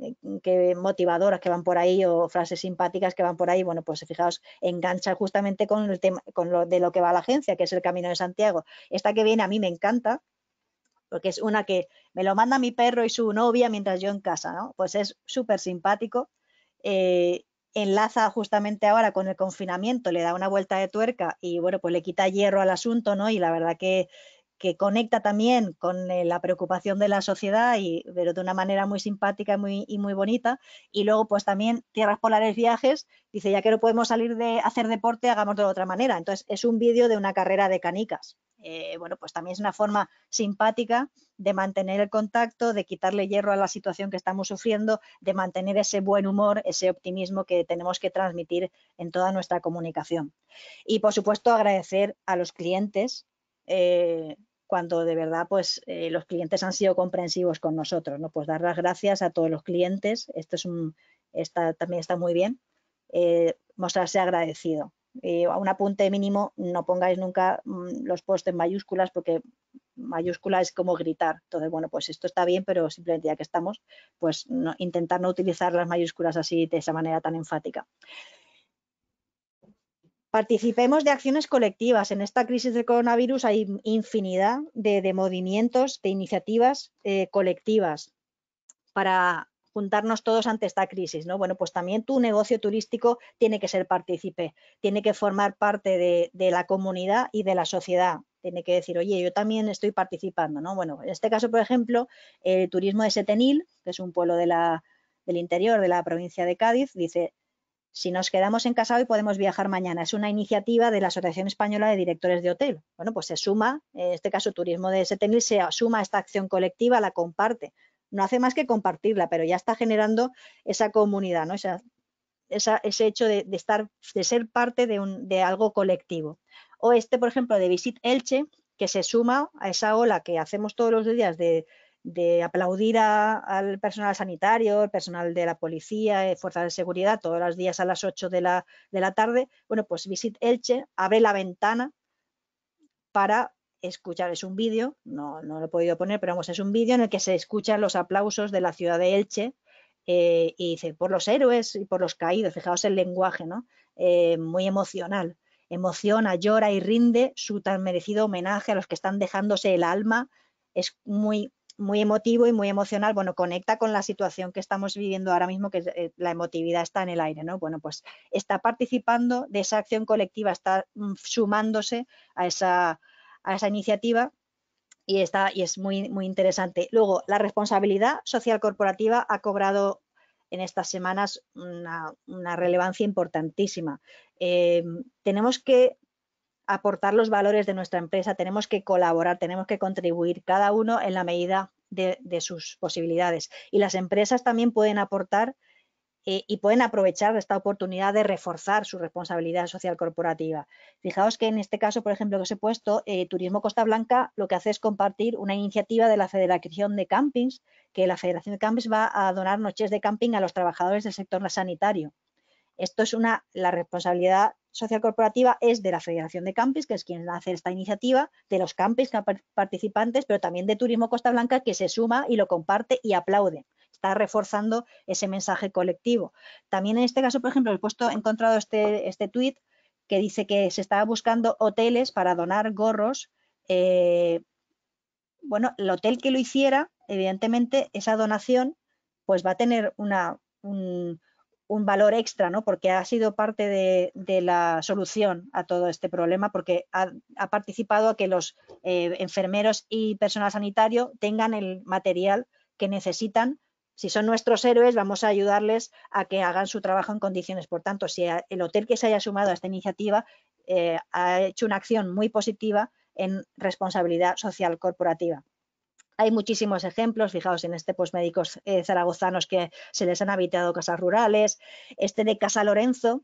eh, que motivadoras que van por ahí o frases simpáticas que van por ahí, bueno, pues fijaos, engancha justamente con el con lo de lo que va la agencia, que es el Camino de Santiago. Esta que viene a mí me encanta porque es una que me lo manda mi perro y su novia mientras yo en casa, ¿no? Pues es súper simpático eh, enlaza justamente ahora con el confinamiento, le da una vuelta de tuerca y bueno, pues le quita hierro al asunto, ¿no? Y la verdad que, conecta también con eh, la preocupación de la sociedad, y, pero de una manera muy simpática y muy, y muy bonita. Y luego, pues también Tierras Polares Viajes, dice, ya que no podemos salir de hacer deporte, hagamos de otra manera. Entonces, es un vídeo de una carrera de canicas. Eh, bueno, pues también es una forma simpática de mantener el contacto, de quitarle hierro a la situación que estamos sufriendo, de mantener ese buen humor, ese optimismo que tenemos que transmitir en toda nuestra comunicación. Y por supuesto agradecer a los clientes eh, cuando de verdad pues eh, los clientes han sido comprensivos con nosotros, ¿no? Pues dar las gracias a todos los clientes, esto es también está muy bien, mostrarse agradecido. Eh, a un apunte mínimo, no pongáis nunca mm, los posts en mayúsculas porque mayúscula es como gritar. Entonces, bueno, pues esto está bien, pero simplemente ya que estamos, pues no, intentar no utilizar las mayúsculas así de esa manera tan enfática. Participemos de acciones colectivas. En esta crisis de coronavirus hay infinidad de, movimientos, de iniciativas eh, colectivas para juntarnos todos ante esta crisis, ¿no? Bueno, pues también tu negocio turístico tiene que ser partícipe, tiene que formar parte de, la comunidad y de la sociedad, tiene que decir, oye, yo también estoy participando, ¿no? Bueno, en este caso, por ejemplo, el turismo de Setenil, que es un pueblo de del interior de la provincia de Cádiz, dice, si nos quedamos en casa hoy podemos viajar mañana. Es una iniciativa de la Asociación Española de Directores de Hotel. Bueno, pues se suma, en este caso Turismo de Setenil, se suma a esta acción colectiva, la comparte no hace más que compartirla, pero ya está generando esa comunidad, ¿no? Esa, ese hecho de, estar, de ser parte de, un, de algo colectivo. O este, por ejemplo, de Visit Elche, que se suma a esa ola que hacemos todos los días de, aplaudir al personal sanitario, al personal de la policía, eh, fuerzas de seguridad, todos los días a las 8 de de la tarde, bueno, pues Visit Elche abre la ventana para escuchar, es un vídeo, no, lo he podido poner, pero es un vídeo en el que se escuchan los aplausos de la ciudad de Elche eh, y dice, por los héroes y por los caídos, fijaos el lenguaje, ¿no? Eh, muy emocional, emociona, llora y rinde su tan merecido homenaje a los que están dejándose el alma, es muy, muy emotivo y muy emocional, bueno, conecta con la situación que estamos viviendo ahora mismo, que eh, la emotividad está en el aire, ¿no? Bueno, pues está participando de esa acción colectiva, está mm, sumándose a esa a esa iniciativa y, está, y es muy, muy interesante. Luego, la responsabilidad social corporativa ha cobrado en estas semanas una, relevancia importantísima. Em, tenemos que aportar los valores de nuestra empresa, tenemos que colaborar, tenemos que contribuir cada uno en la medida de sus posibilidades. Y las empresas también pueden aportar eh, y pueden aprovechar esta oportunidad de reforzar su responsabilidad social corporativa. Fijaos que en este caso, por ejemplo, que os he puesto, eh, Turismo Costa Blanca lo que hace es compartir una iniciativa de la Federación de Campings, que la Federación de Campings va a donar noches de camping a los trabajadores del sector sanitario. Esto es una, la responsabilidad social corporativa es de la Federación de Campings, que es quien hace esta iniciativa, de los campings participantes, pero también de Turismo Costa Blanca, que se suma y lo comparte y aplaude está reforzando ese mensaje colectivo. También en este caso, por ejemplo, he puesto, encontrado este, este tuit que dice que se estaba buscando hoteles para donar gorros. Eh, bueno, el hotel que lo hiciera, evidentemente, esa donación pues va a tener una, un, valor extra, ¿no? Porque ha sido parte de, la solución a todo este problema, porque ha, participado a que los eh, enfermeros y personal sanitario tengan el material que necesitan si son nuestros héroes, vamos a ayudarles a que hagan su trabajo en condiciones. Por tanto, si el hotel que se haya sumado a esta iniciativa eh, ha hecho una acción muy positiva en responsabilidad social corporativa. Hay muchísimos ejemplos, fijaos en este, pues médicos eh, zaragozanos que se les han habitado casas rurales, este de Casa Lorenzo,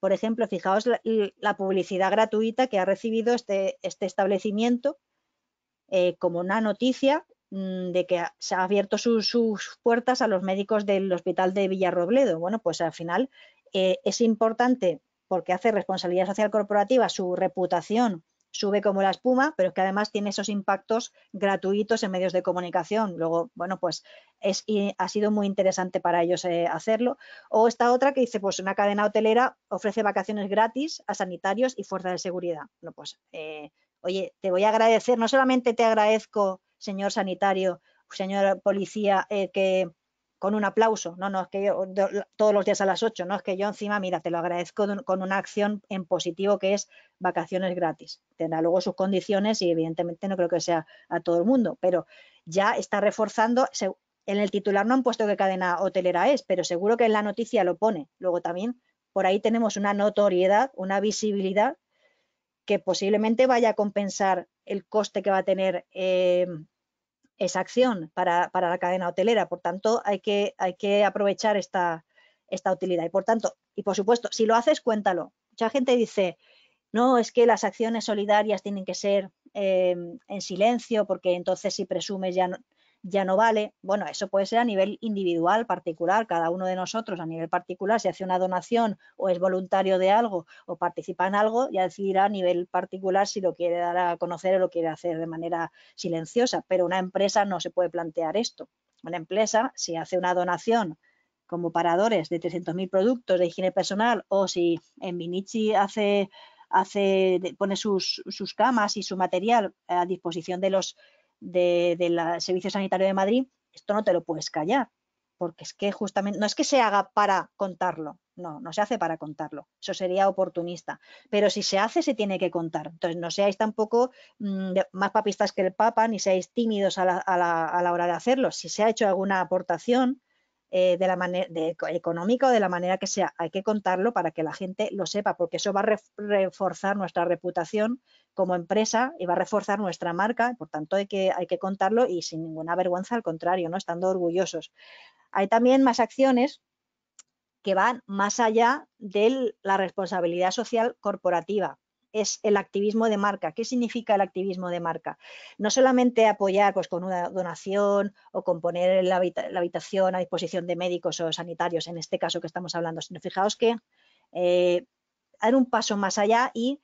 por ejemplo, fijaos la, publicidad gratuita que ha recibido este, este establecimiento eh, como una noticia Mm, de que se ha abierto sus, puertas a los médicos del hospital de Villarrobledo. Bueno, pues al final eh, es importante porque hace responsabilidad social corporativa, su reputación sube como la espuma, pero es que además tiene esos impactos gratuitos en medios de comunicación. Luego, bueno, pues ha sido muy interesante para ellos eh, hacerlo. O esta otra que dice, pues una cadena hotelera ofrece vacaciones gratis a sanitarios y fuerzas de seguridad. Bueno, pues, eh, oye, te voy a agradecer, no solamente te agradezco señor sanitario, señor policía, eh, que con un aplauso, no, no, es que todos los días a las 8, no, es que yo encima, mira, te lo agradezco con una acción en positivo que es vacaciones gratis. Tendrá luego sus condiciones y evidentemente no creo que sea a todo el mundo, pero ya está reforzando, en el titular no han puesto qué cadena hotelera es, pero seguro que en la noticia lo pone. Luego también por ahí tenemos una notoriedad, una visibilidad que posiblemente vaya a compensar el coste que va a tener eh, es acción para, la cadena hotelera. Por tanto, hay que, hay que aprovechar esta, esta utilidad. Y por tanto, y por supuesto, si lo haces, cuéntalo. Mucha gente dice, no, es que las acciones solidarias tienen que ser eh, en silencio, porque entonces si presumes ya no, ya no vale. Bueno, eso puede ser a nivel individual, particular, cada uno de nosotros a nivel particular, si hace una donación o es voluntario de algo o participa en algo, ya decidirá a nivel particular si lo quiere dar a conocer o lo quiere hacer de manera silenciosa, pero una empresa no se puede plantear esto. Una empresa, si hace una donación como paradores de 300.000 productos de higiene personal o si en Vinici hace, hace, pone sus, sus camas y su material a disposición de los del Servicio Sanitario de Madrid, esto no te lo puedes callar, porque es que justamente, no es que se haga para contarlo, no, no se hace para contarlo, eso sería oportunista, pero si se hace se tiene que contar, entonces no seáis tampoco mm, más papistas que el Papa, ni seáis tímidos a la, a la hora de hacerlo, si se ha hecho alguna aportación, eh, de la manera económica o de la manera que sea. Hay que contarlo para que la gente lo sepa, porque eso va a reforzar nuestra reputación como empresa y va a reforzar nuestra marca. Por tanto, hay que, hay que contarlo y sin ninguna vergüenza, al contrario, ¿no? estando orgullosos. Hay también más acciones que van más allá de la responsabilidad social corporativa es el activismo de marca. ¿Qué significa el activismo de marca? No solamente apoyar pues, con una donación o con poner la, habitación a disposición de médicos o sanitarios, en este caso que estamos hablando, sino fijaos que eh, dar un paso más allá y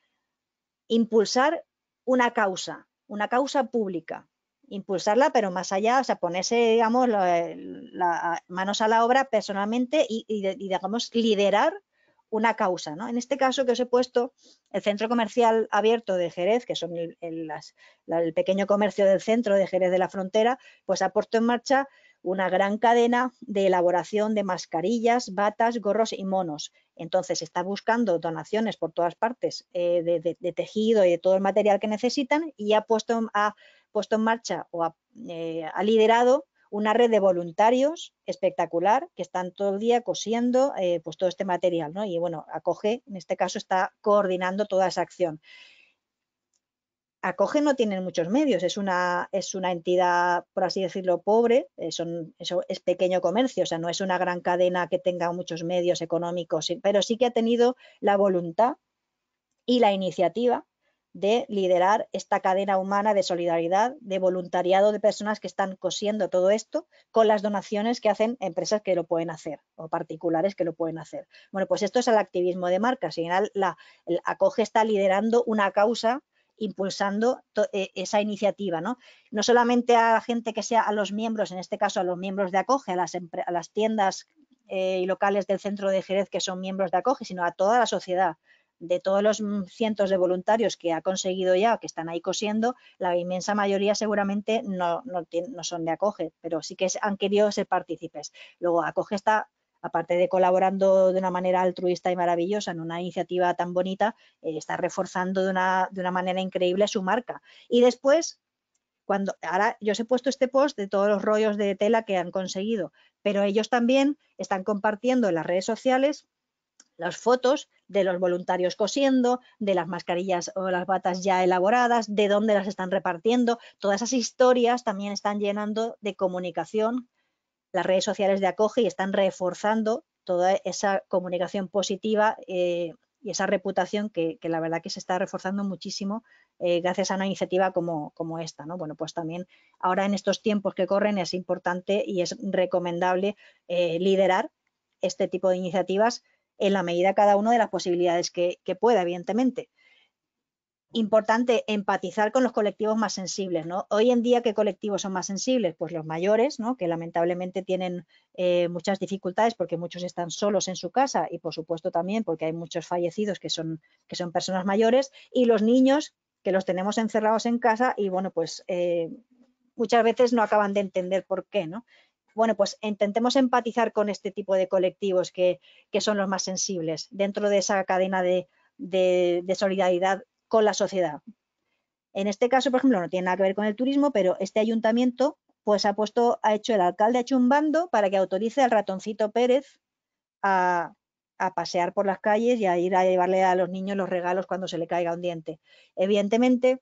impulsar una causa, una causa pública, impulsarla, pero más allá, o sea, ponerse, digamos, manos a la obra personalmente y, y digamos, liderar una causa. ¿no? En este caso que os he puesto, el centro comercial abierto de Jerez, que son el, pequeño comercio del centro de Jerez de la Frontera, pues ha puesto en marcha una gran cadena de elaboración de mascarillas, batas, gorros y monos. Entonces está buscando donaciones por todas partes eh, de, tejido y de todo el material que necesitan y ha puesto, ha puesto en marcha o ha eh, liderado una red de voluntarios espectacular que están todo el día cosiendo eh, pues todo este material, ¿no? Y bueno, acoge, en este caso está coordinando toda esa acción. Acoge no tiene muchos medios, es una, es una entidad, por así decirlo, pobre, eh, es pequeño comercio, o sea, no es una gran cadena que tenga muchos medios económicos, pero sí que ha tenido la voluntad y la iniciativa de liderar esta cadena humana de solidaridad, de voluntariado de personas que están cosiendo todo esto con las donaciones que hacen empresas que lo pueden hacer o particulares que lo pueden hacer. Bueno, pues esto es el activismo de marca. Al final, la, acoge está liderando una causa impulsando eh, esa iniciativa, ¿no? No solamente a la gente que sea a los miembros, en este caso a los miembros de acoge, a las, las tiendas eh, y locales del centro de Jerez que son miembros de acoge, sino a toda la sociedad, de todos los mm, cientos de voluntarios que ha conseguido ya, que están ahí cosiendo, la inmensa mayoría seguramente no, no son de acoge, pero sí que han querido ser partícipes. Luego, acoge está aparte de colaborando de una manera altruista y maravillosa en una iniciativa tan bonita, eh, está reforzando de una, de una, manera increíble su marca. Y después, cuando ahora yo os he puesto este post de todos los rollos de tela que han conseguido, pero ellos también están compartiendo en las redes sociales las fotos de los voluntarios cosiendo, de las mascarillas o las batas ya elaboradas, de dónde las están repartiendo. Todas esas historias también están llenando de comunicación las redes sociales de acoge y están reforzando toda esa comunicación positiva eh, y esa reputación que, la verdad que se está reforzando muchísimo eh, gracias a una iniciativa como, esta. ¿no? Bueno, pues también ahora en estos tiempos que corren es importante y es recomendable eh, liderar este tipo de iniciativas en la medida cada una de las posibilidades que, pueda, evidentemente importante empatizar con los colectivos más sensibles, ¿no? Hoy en día, ¿qué colectivos son más sensibles? Pues los mayores, ¿no? Que lamentablemente tienen eh, muchas dificultades porque muchos están solos en su casa y, por supuesto, también porque hay muchos fallecidos que son, que son personas mayores y los niños que los tenemos encerrados en casa y, bueno, pues eh, muchas veces no acaban de entender por qué, ¿no? Bueno, pues intentemos empatizar con este tipo de colectivos que, son los más sensibles dentro de esa cadena de, solidaridad con la sociedad. En este caso, por ejemplo, no tiene nada que ver con el turismo, pero este ayuntamiento pues ha puesto, ha hecho el alcalde, ha para que autorice al ratoncito Pérez a, a, pasear por las calles y a ir a llevarle a los niños los regalos cuando se le caiga un diente. Evidentemente,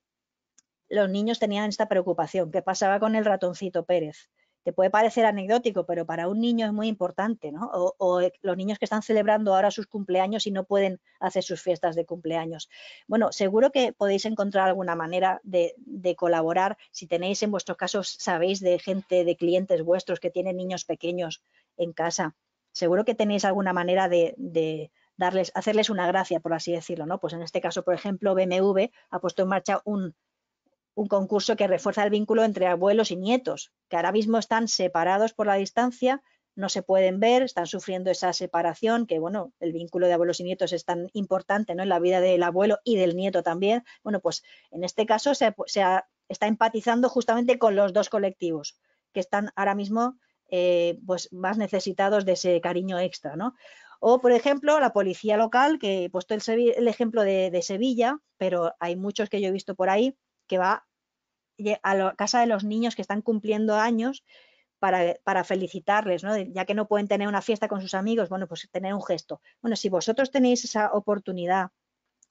los niños tenían esta preocupación, ¿qué pasaba con el ratoncito Pérez? te puede parecer anecdótico, pero para un niño es muy importante, ¿no? O, eh, los niños que están celebrando ahora sus cumpleaños y no pueden hacer sus fiestas de cumpleaños. Bueno, seguro que podéis encontrar alguna manera de, colaborar. Si tenéis, en vuestros casos, sabéis de gente, de clientes vuestros que tienen niños pequeños en casa. Seguro que tenéis alguna manera de, darles, hacerles una gracia, por así decirlo, ¿no? Pues en este caso, por ejemplo, BMW ha puesto en marcha un un concurso que refuerza el vínculo entre abuelos y nietos, que ahora mismo están separados por la distancia, no se pueden ver, están sufriendo esa separación, que bueno, el vínculo de abuelos y nietos es tan importante ¿no? en la vida del abuelo y del nieto también. Bueno, pues en este caso se, está empatizando justamente con los dos colectivos que están ahora mismo eh, pues más necesitados de ese cariño extra, ¿no? O, por ejemplo, la policía local, que he puesto el, ejemplo de, de Sevilla, pero hay muchos que yo he visto por ahí, que va a la casa de los niños que están cumpliendo años para, felicitarles, ya que no pueden tener una fiesta con sus amigos, bueno, pues tener un gesto. Bueno, si vosotros tenéis esa oportunidad,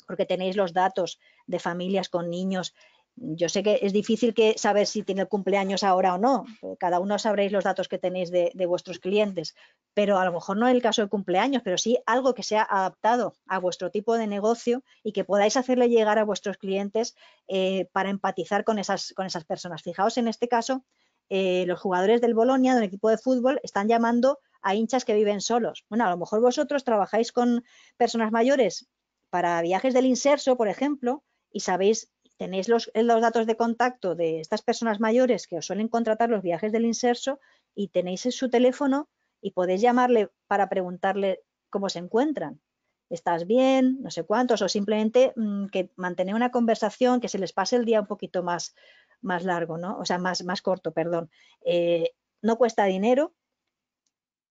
porque tenéis los datos de familias con niños yo sé que es difícil que saber si tiene cumpleaños ahora o no. Eh, cada uno sabréis los datos que tenéis de, vuestros clientes, pero a lo mejor no es el caso de cumpleaños, pero sí algo que sea adaptado a vuestro tipo de negocio y que podáis hacerle llegar a vuestros clientes eh, para empatizar con esas, con esas personas. Fijaos en este caso, eh, los jugadores del Bolonia, del equipo de fútbol, están llamando a hinchas que viven solos. Bueno, a lo mejor vosotros trabajáis con personas mayores para viajes del inserso, por ejemplo, y sabéis tenéis eh, los, datos de contacto de estas personas mayores que os suelen contratar los viajes del inserso y tenéis su teléfono y podéis llamarle para preguntarle cómo se encuentran. ¿Estás bien? No sé cuántos, o simplemente mm, que mantener una conversación que se les pase el día un poquito más, más largo, ¿no? O sea, más, más corto, perdón. Eh, no cuesta dinero,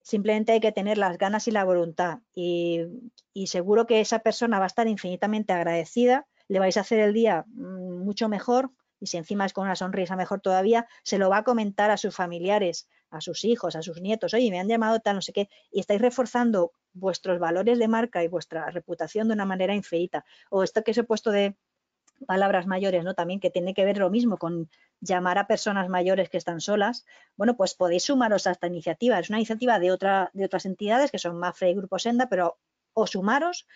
simplemente hay que tener las ganas y la voluntad. y, seguro que esa persona va a estar infinitamente agradecida le vais a hacer el día mm, mucho mejor y si encima es con una sonrisa mejor todavía, se lo va a comentar a sus familiares, a sus hijos, a sus nietos, oye, me han llamado tal, no sé qué, y estáis reforzando vuestros valores de marca y vuestra reputación de una manera infinita. O esto que os he puesto de palabras mayores, ¿no? También que tiene que ver lo mismo con llamar a personas mayores que están solas. Bueno, pues podéis sumaros a esta iniciativa. Es una iniciativa de, otra, de otras entidades que son MAFRE y Grupo Senda, pero o sumaros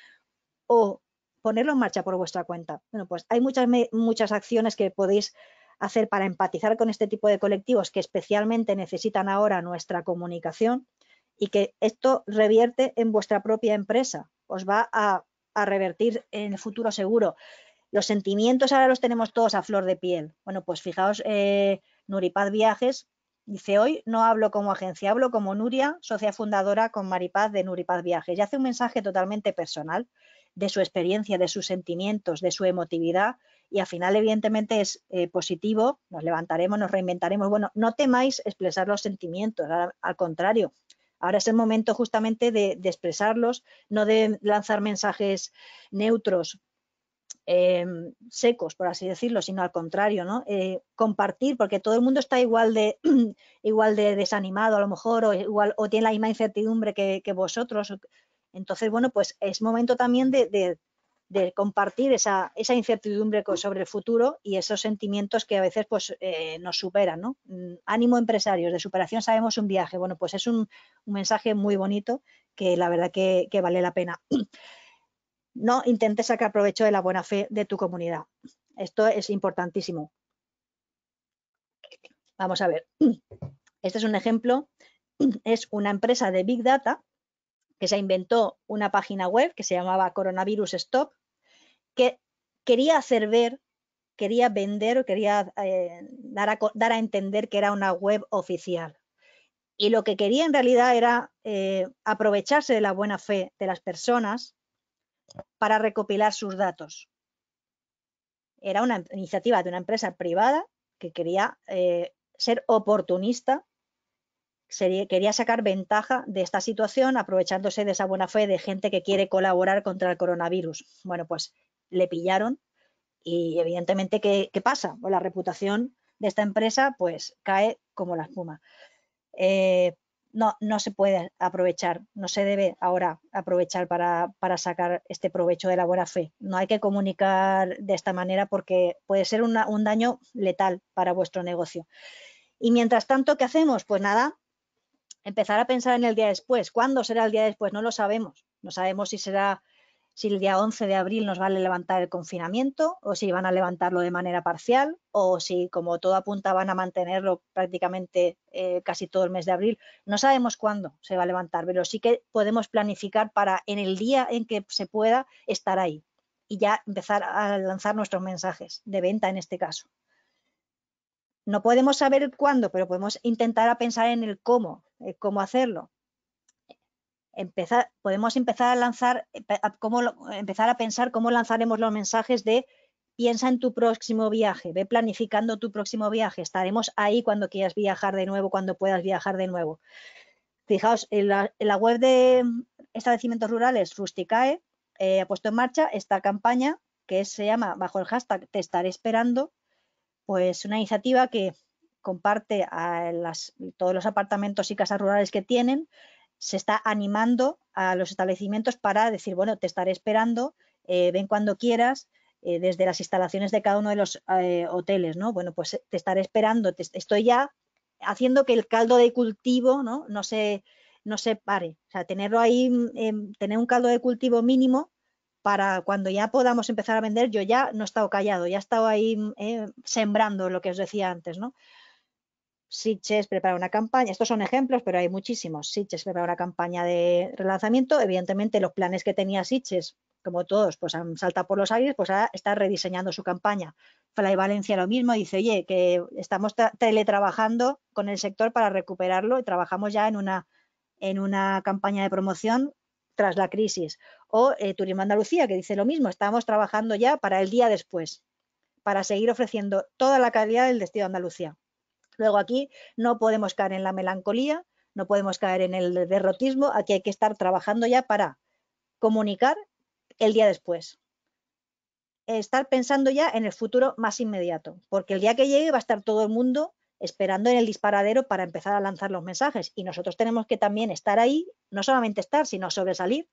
o ponerlo en marcha por vuestra cuenta. Bueno, pues hay muchas, muchas acciones que podéis hacer para empatizar con este tipo de colectivos que especialmente necesitan ahora nuestra comunicación y que esto revierte en vuestra propia empresa, os va a, revertir en el futuro seguro. Los sentimientos ahora los tenemos todos a flor de piel. Bueno, pues fijaos, eh, Nuripad Viajes dice, hoy no hablo como agencia, hablo como Nuria, socia fundadora con Maripaz de Nuripad Viajes. Y hace un mensaje totalmente personal de su experiencia, de sus sentimientos, de su emotividad. Y al final, evidentemente, es eh, positivo, nos levantaremos, nos reinventaremos. Bueno, no temáis expresar los sentimientos, al, contrario. Ahora es el momento justamente de, expresarlos, no de lanzar mensajes neutros, em, secos, por así decirlo, sino al contrario, ¿no? Eh, compartir, porque todo el mundo está igual de, igual de desanimado a lo mejor, o, igual, o tiene la misma incertidumbre que vosotros, entonces, bueno, pues es momento también de, compartir esa, incertidumbre sobre el futuro y esos sentimientos que a veces pues, eh, nos superan. Mm, ánimo empresarios, de superación sabemos un viaje. Bueno, pues es un, mensaje muy bonito que la verdad que, que vale la pena. No intentes sacar provecho de la buena fe de tu comunidad. Esto es importantísimo. Vamos a ver. Este es un ejemplo. Es una empresa de Big Data que se inventó una página web que se llamaba Coronavirus Stop, que quería hacer ver, quería vender o quería eh, dar, a, dar, a, entender que era una web oficial. Y lo que quería en realidad era eh, aprovecharse de la buena fe de las personas para recopilar sus datos. Era una iniciativa de una empresa privada que quería eh, ser oportunista quería sacar ventaja de esta situación aprovechándose de esa buena fe de gente que quiere colaborar contra el coronavirus. Bueno, pues le pillaron y evidentemente, ¿qué, pasa? Pues la reputación de esta empresa pues cae como la espuma. Eh, no, no se puede aprovechar, no se debe ahora aprovechar para, sacar este provecho de la buena fe. No hay que comunicar de esta manera porque puede ser un daño letal para vuestro negocio. Y mientras tanto, ¿qué hacemos? Pues nada, empezar a pensar en el día después. ¿Cuándo será el día después? No lo sabemos. No sabemos si será si el día 11 de abril nos va a levantar el confinamiento o si van a levantarlo de manera parcial o si, como todo apunta, van a mantenerlo prácticamente eh, casi todo el mes de abril. No sabemos cuándo se va a levantar, pero sí que podemos planificar para en el día en que se pueda estar ahí y ya empezar a lanzar nuestros mensajes de venta en este caso. No podemos saber cuándo, pero podemos intentar a pensar en el cómo, eh, cómo hacerlo. podemos empezar a lanzar, eh, empezar a pensar cómo lanzaremos los mensajes de piensa en tu próximo viaje, ve planificando tu próximo viaje, estaremos ahí cuando quieras viajar de nuevo, cuando puedas viajar de nuevo. Fijaos, en la, web de mm, establecimientos rurales, Rusticae, eh, ha puesto en marcha esta campaña que se llama, bajo el hashtag Te estaré esperando, pues una iniciativa que comparte a las, todos los apartamentos y casas rurales que tienen, se está animando a los establecimientos para decir, bueno, te estaré esperando, eh, ven cuando quieras, eh, desde las instalaciones de cada uno de los eh, hoteles, ¿no? Bueno, pues te estaré esperando, estoy ya haciendo que el caldo de cultivo ¿no? No, se, no se pare, o sea, tenerlo ahí, mm, em, tener un caldo de cultivo mínimo para cuando ya podamos empezar a vender, yo ya no he estado callado, ya he estado ahí eh, sembrando lo que os decía antes, ¿no? Siches prepara una campaña, estos son ejemplos, pero hay muchísimos. Sitches prepara una campaña de relanzamiento, evidentemente los planes que tenía Sitches, como todos, pues han saltado por los aires, pues ahora está rediseñando su campaña. Fly Valencia lo mismo, dice, oye, que estamos teletrabajando con el sector para recuperarlo y trabajamos ya en una, en una campaña de promoción tras la crisis. O eh, Turismo Andalucía, que dice lo mismo, estamos trabajando ya para el día después, para seguir ofreciendo toda la calidad del destino Andalucía. Luego aquí no podemos caer en la melancolía, no podemos caer en el derrotismo, aquí hay que estar trabajando ya para comunicar el día después. Estar pensando ya en el futuro más inmediato, porque el día que llegue va a estar todo el mundo esperando en el disparadero para empezar a lanzar los mensajes. Y nosotros tenemos que también estar ahí, no solamente estar, sino sobresalir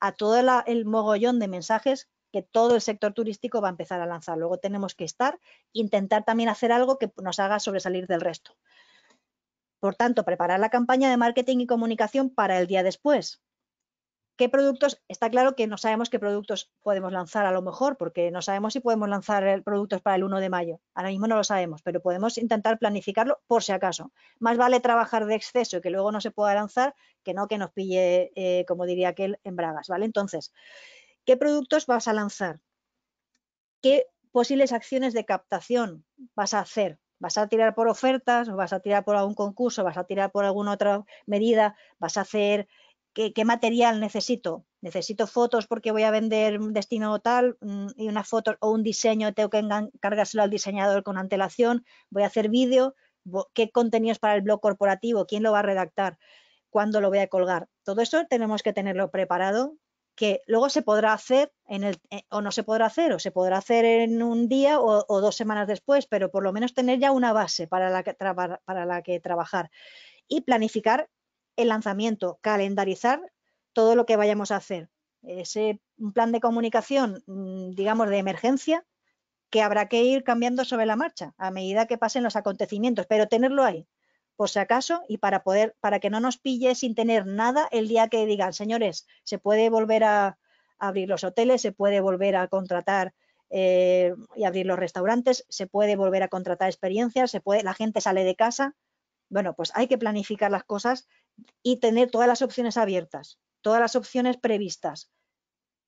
a todo el mogollón de mensajes que todo el sector turístico va a empezar a lanzar. Luego tenemos que estar, e intentar también hacer algo que nos haga sobresalir del resto. Por tanto, preparar la campaña de marketing y comunicación para el día después. ¿Qué productos? Está claro que no sabemos qué productos podemos lanzar a lo mejor, porque no sabemos si podemos lanzar productos para el 1 de mayo. Ahora mismo no lo sabemos, pero podemos intentar planificarlo por si acaso. Más vale trabajar de exceso y que luego no se pueda lanzar que no que nos pille, eh, como diría aquel, en bragas. ¿vale? Entonces, ¿qué productos vas a lanzar? ¿Qué posibles acciones de captación vas a hacer? ¿Vas a tirar por ofertas? ¿Vas a tirar por algún concurso? ¿Vas a tirar por alguna otra medida? ¿Vas a hacer ¿Qué, material necesito? ¿Necesito fotos porque voy a vender un destino tal mm, y una foto o un diseño tengo que encargárselo al diseñador con antelación? ¿Voy a hacer vídeo? ¿Qué contenidos para el blog corporativo? ¿Quién lo va a redactar? ¿Cuándo lo voy a colgar? Todo eso tenemos que tenerlo preparado que luego se podrá hacer en el, eh, o no se podrá hacer, o se podrá hacer en un día o, dos semanas después, pero por lo menos tener ya una base para la para la que trabajar y planificar el lanzamiento, calendarizar todo lo que vayamos a hacer. Ese plan de comunicación, mm, digamos, de emergencia, que habrá que ir cambiando sobre la marcha a medida que pasen los acontecimientos, pero tenerlo ahí, por si acaso, y para poder, para que no nos pille sin tener nada el día que digan, señores, se puede volver a abrir los hoteles, se puede volver a contratar eh, y abrir los restaurantes, se puede volver a contratar experiencias, se puede, la gente sale de casa. Bueno, pues hay que planificar las cosas y tener todas las opciones abiertas, todas las opciones previstas.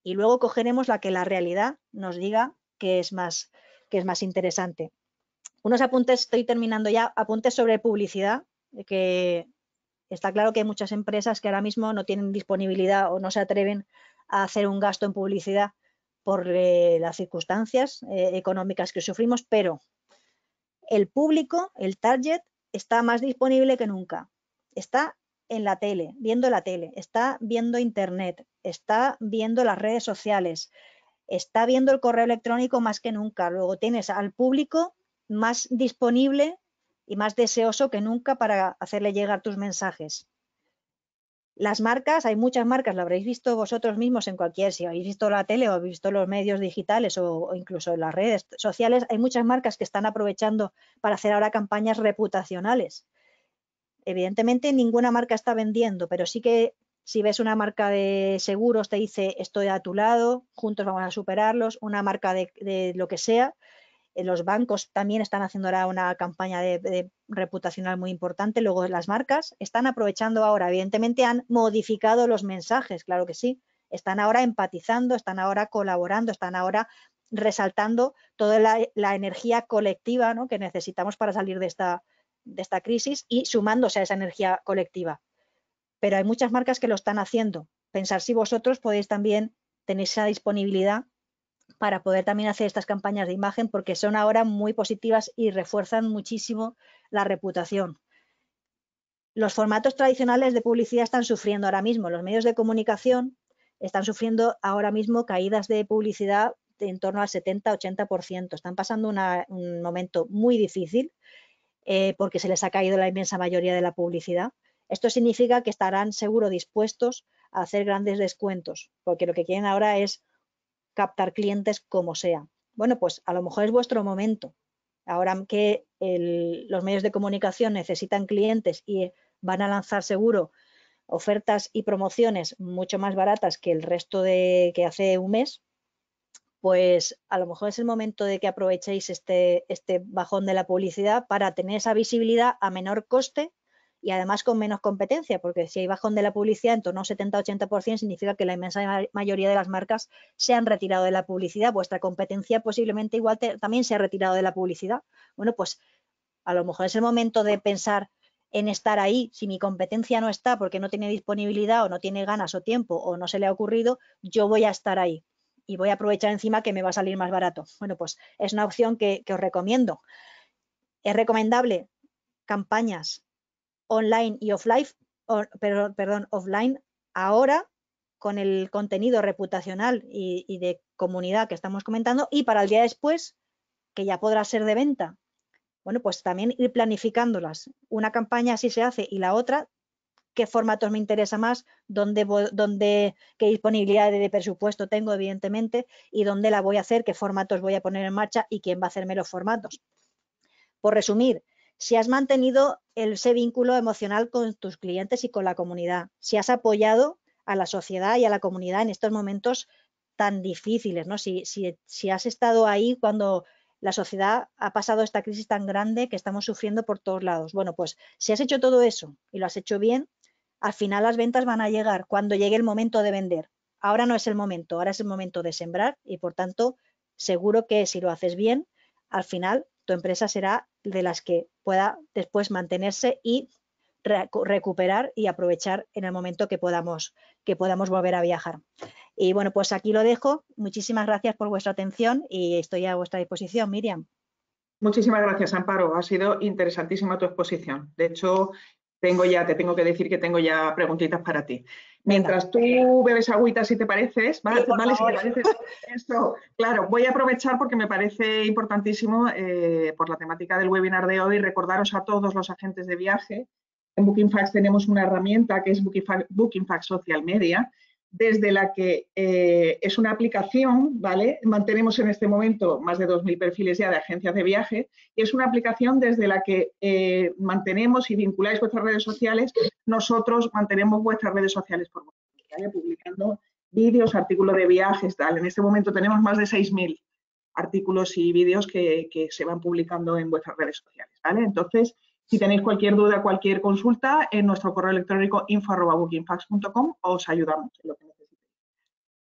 Y luego cogeremos la que la realidad nos diga que es más, que es más interesante. Unos apuntes, estoy terminando ya, apuntes sobre publicidad, que está claro que hay muchas empresas que ahora mismo no tienen disponibilidad o no se atreven a hacer un gasto en publicidad por eh, las circunstancias eh, económicas que sufrimos, pero el público, el target, está más disponible que nunca. Está en la tele, viendo la tele, está viendo Internet, está viendo las redes sociales, está viendo el correo electrónico más que nunca. Luego tienes al público más disponible y más deseoso que nunca para hacerle llegar tus mensajes. Las marcas, hay muchas marcas, lo habréis visto vosotros mismos en cualquier, si habéis visto la tele o habéis visto los medios digitales o, incluso en las redes sociales, hay muchas marcas que están aprovechando para hacer ahora campañas reputacionales Evidentemente ninguna marca está vendiendo, pero sí que si ves una marca de seguros te dice estoy a tu lado, juntos vamos a superarlos, una marca de, lo que sea. Eh, los bancos también están haciendo ahora una campaña de, reputacional muy importante. Luego las marcas están aprovechando ahora, evidentemente han modificado los mensajes, claro que sí. Están ahora empatizando, están ahora colaborando, están ahora resaltando toda la, energía colectiva que necesitamos para salir de esta, de esta crisis y sumándose a esa energía colectiva. Pero hay muchas marcas que lo están haciendo. Pensar si vosotros podéis también tener esa disponibilidad para poder también hacer estas campañas de imagen porque son ahora muy positivas y refuerzan muchísimo la reputación. Los formatos tradicionales de publicidad están sufriendo ahora mismo. Los medios de comunicación están sufriendo ahora mismo caídas de publicidad de en torno al 70-80%. Están pasando un momento muy difícil eh, porque se les ha caído la inmensa mayoría de la publicidad. Esto significa que estarán seguro dispuestos a hacer grandes descuentos, porque lo que quieren ahora es captar clientes como sea. Bueno, pues a lo mejor es vuestro momento. Ahora que los medios de comunicación necesitan clientes y van a lanzar seguro ofertas y promociones mucho más baratas que el resto de que hace un mes, pues a lo mejor es el momento de que aprovechéis este, este, bajón de la publicidad para tener esa visibilidad a menor coste y además con menos competencia, porque si hay bajón de la publicidad en torno a un 70-80% significa que la inmensa mayoría de las marcas se han retirado de la publicidad, vuestra competencia posiblemente igual también se ha retirado de la publicidad. Bueno, pues a lo mejor es el momento de pensar en estar ahí, si mi competencia no está porque no tiene disponibilidad o no tiene ganas o tiempo o no se le ha ocurrido, yo voy a estar ahí y voy a aprovechar encima que me va a salir más barato. Bueno, pues es una opción que, os recomiendo. Es recomendable campañas online y offline, perdón, offline ahora con el contenido reputacional y, y, de comunidad que estamos comentando y para el día después, que ya podrá ser de venta. Bueno, pues también ir planificándolas. Una campaña así se hace y la otra qué formatos me interesa más, dónde, dónde, qué disponibilidad de presupuesto tengo, evidentemente, y dónde la voy a hacer, qué formatos voy a poner en marcha y quién va a hacerme los formatos. Por resumir, si has mantenido ese vínculo emocional con tus clientes y con la comunidad, si has apoyado a la sociedad y a la comunidad en estos momentos tan difíciles, ¿no? Si, si has estado ahí cuando la sociedad ha pasado esta crisis tan grande que estamos sufriendo por todos lados. Bueno, pues si has hecho todo eso y lo has hecho bien, al final las ventas van a llegar cuando llegue el momento de vender. Ahora no es el momento, ahora es el momento de sembrar y por tanto seguro que si lo haces bien, al final tu empresa será de las que pueda después mantenerse y recuperar y aprovechar en el momento que podamos, que podamos volver a viajar. Y bueno, pues aquí lo dejo. Muchísimas gracias por vuestra atención y estoy a vuestra disposición, Miriam. Muchísimas gracias, Amparo. Ha sido interesantísima tu exposición. De hecho, tengo ya, te tengo que decir que tengo ya preguntitas para ti. Mientras tú bebes agüita, si te pareces, ¿vale? si te claro, voy a aprovechar porque me parece importantísimo eh, por la temática del webinar de hoy recordaros a todos los agentes de viaje. En Bookingfax tenemos una herramienta que es Bookingfax Social Media, desde la que eh, es una aplicación, ¿vale? Mantenemos en este momento más de 2.000 perfiles ya de agencias de viaje y es una aplicación desde la que eh, mantenemos y vinculáis vuestras redes sociales, nosotros mantenemos vuestras redes sociales por Publicando vídeos, artículos de viajes, tal. En este momento tenemos más de 6.000 artículos y vídeos que, que, se van publicando en vuestras redes sociales, ¿vale? Entonces, si tenéis cualquier duda, cualquier consulta, en nuestro correo electrónico info.bookingfax.com os ayudamos en lo que necesitéis.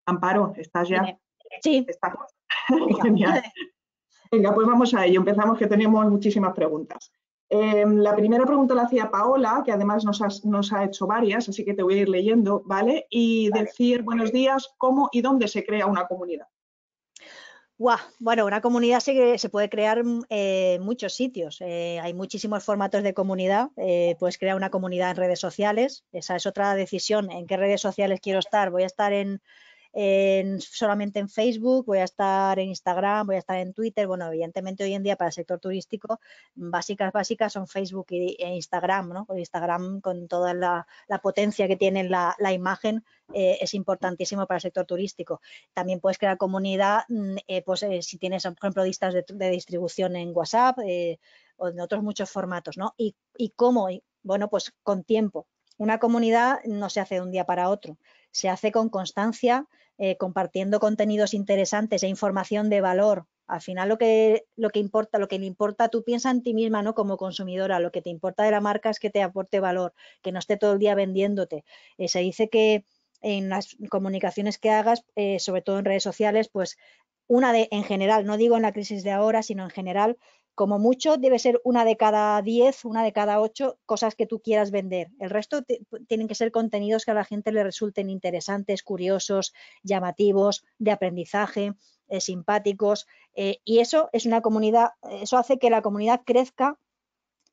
Amparo, ¿estás ya? Sí. Estamos. Genial. Venga, pues vamos a ello. Empezamos que tenemos muchísimas preguntas. Em, la primera pregunta la hacía Paola, que además nos, ha hecho varias, así que te voy a ir leyendo, ¿vale? Y decir, buenos días, ¿cómo y dónde se crea una comunidad? Bueno, una comunidad se, se puede crear mm, eh, en muchos sitios. Eh, hay muchísimos formatos de comunidad. Eh, puedes crear una comunidad en redes sociales. Esa es otra decisión. ¿En qué redes sociales quiero estar? ¿Voy a estar en, solamente en Facebook, voy a estar en Instagram, voy a estar en Twitter. Bueno, evidentemente hoy en día para el sector turístico, básicas, básicas son Facebook e Instagram, ¿no? Instagram, con toda la, potencia que tiene la, imagen, eh, es importantísimo para el sector turístico. También puedes crear comunidad, mm, eh, pues eh, si tienes, por ejemplo, listas de, distribución en WhatsApp o en otros muchos formatos, ¿no? Y, cómo, bueno, pues con tiempo. Una comunidad no se hace de un día para otro, se hace con constancia, eh, compartiendo contenidos interesantes e información de valor. Al final lo que, lo que importa, lo que le importa, tú piensa en ti misma ¿no? como consumidora, lo que te importa de la marca es que te aporte valor, que no esté todo el día vendiéndote. Eh, se dice que en las comunicaciones que hagas, eh, sobre todo en redes sociales, pues una de, en general, no digo en la crisis de ahora, sino en general, como mucho debe ser una de cada diez, una de cada ocho cosas que tú quieras vender. El resto tienen que ser contenidos que a la gente le resulten interesantes, curiosos, llamativos, de aprendizaje, eh, simpáticos. Eh, y eso es una comunidad, eso hace que la comunidad crezca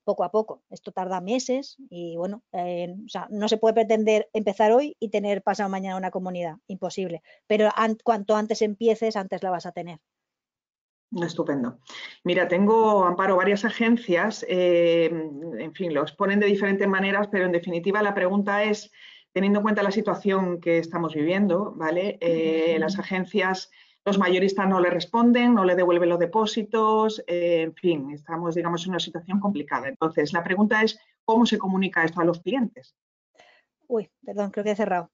poco a poco. Esto tarda meses y bueno, eh, o sea, no se puede pretender empezar hoy y tener pasado mañana una comunidad, imposible. Pero cuanto antes empieces, antes la vas a tener. Estupendo. Mira, tengo, Amparo, varias agencias, eh, en fin, lo exponen de diferentes maneras, pero en definitiva la pregunta es, teniendo en cuenta la situación que estamos viviendo, ¿vale? Eh, las agencias, los mayoristas no le responden, no le devuelven los depósitos, eh, en fin, estamos, digamos, en una situación complicada. Entonces, la pregunta es, ¿cómo se comunica esto a los clientes? Uy, perdón, creo que he cerrado.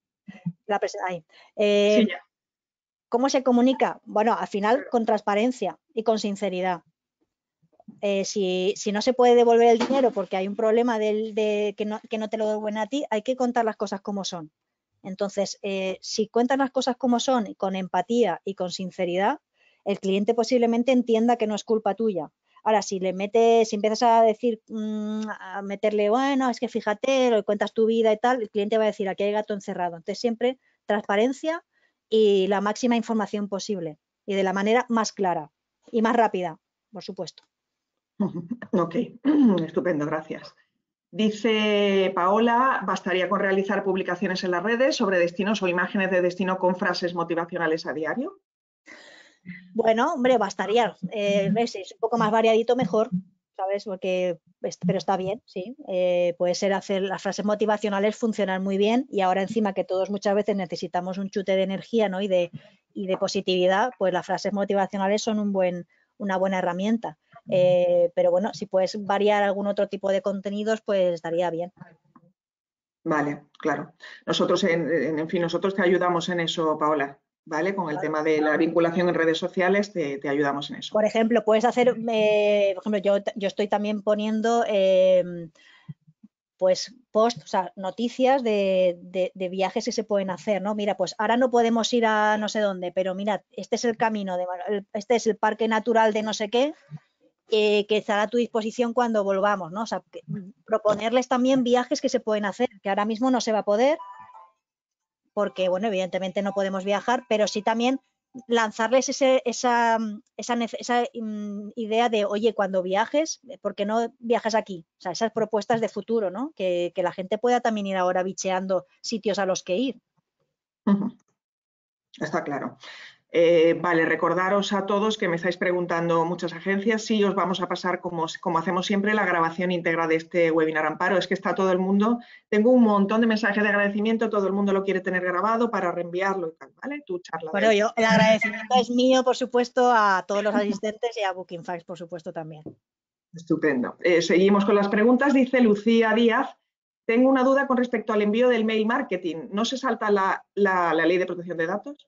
La sí, ya. ¿Cómo se comunica? Bueno, al final con transparencia y con sinceridad. Eh, si, no se puede devolver el dinero porque hay un problema de, que, no, te lo devuelven a ti, hay que contar las cosas como son. Entonces, eh, si cuentan las cosas como son, con empatía y con sinceridad, el cliente posiblemente entienda que no es culpa tuya. Ahora, si le metes, si empiezas a decir, mm, a meterle, bueno, es que fíjate, lo cuentas tu vida y tal, el cliente va a decir, aquí hay gato encerrado. Entonces, siempre transparencia y la máxima información posible y de la manera más clara y más rápida, por supuesto. Ok, estupendo, gracias. Dice Paola, bastaría con realizar publicaciones en las redes sobre destinos o imágenes de destino con frases motivacionales a diario. Bueno, hombre, bastaría. Eh, es un poco más variadito, mejor. ¿sabes? Porque, pero está bien, sí. Eh, puede ser hacer las frases motivacionales funcionar muy bien y ahora encima que todos muchas veces necesitamos un chute de energía ¿no? y, de, y de positividad, pues las frases motivacionales son un buen, una buena herramienta. Eh, pero bueno, si puedes variar algún otro tipo de contenidos, pues estaría bien. Vale, claro. Nosotros, en fin, nosotros te ayudamos en eso, Paola. ¿vale? Con el tema de la vinculación en redes sociales te, ayudamos en eso. Por ejemplo, puedes hacer, eh, por ejemplo, yo, estoy también poniendo... Em, pues post, noticias de, viajes que se pueden hacer, ¿no? Mira, pues ahora no podemos ir a no sé dónde, pero mira, este es el camino, este es el parque natural de no sé qué, eh, que estará a tu disposición cuando volvamos, ¿no? Mm, proponerles también viajes que se pueden hacer, que ahora mismo no se va a poder, porque, bueno, evidentemente no podemos viajar, pero sí también lanzarles esa, mm, esa, mm, idea de, oye, cuando viajes, eh, ¿por qué no viajas aquí? O sea, esas propuestas de futuro, ¿no? Que, la gente pueda también ir ahora bicheando sitios a los que ir. Está claro. Eh, vale, recordaros a todos que me estáis preguntando muchas agencias si os vamos a pasar, como, hacemos siempre, la grabación íntegra de este webinar Amparo. Es que está todo el mundo, tengo un montón de mensajes de agradecimiento, todo el mundo lo quiere tener grabado para reenviarlo y tal, ¿vale? Tu charla. Bueno, yo, el agradecimiento es mío, por supuesto, a todos los asistentes y a BookingFax, por supuesto, también. Estupendo. Eh, seguimos con las preguntas. Dice Lucía Díaz. Tengo una duda con respecto al envío del mail marketing. ¿No se salta la ley de protección de datos?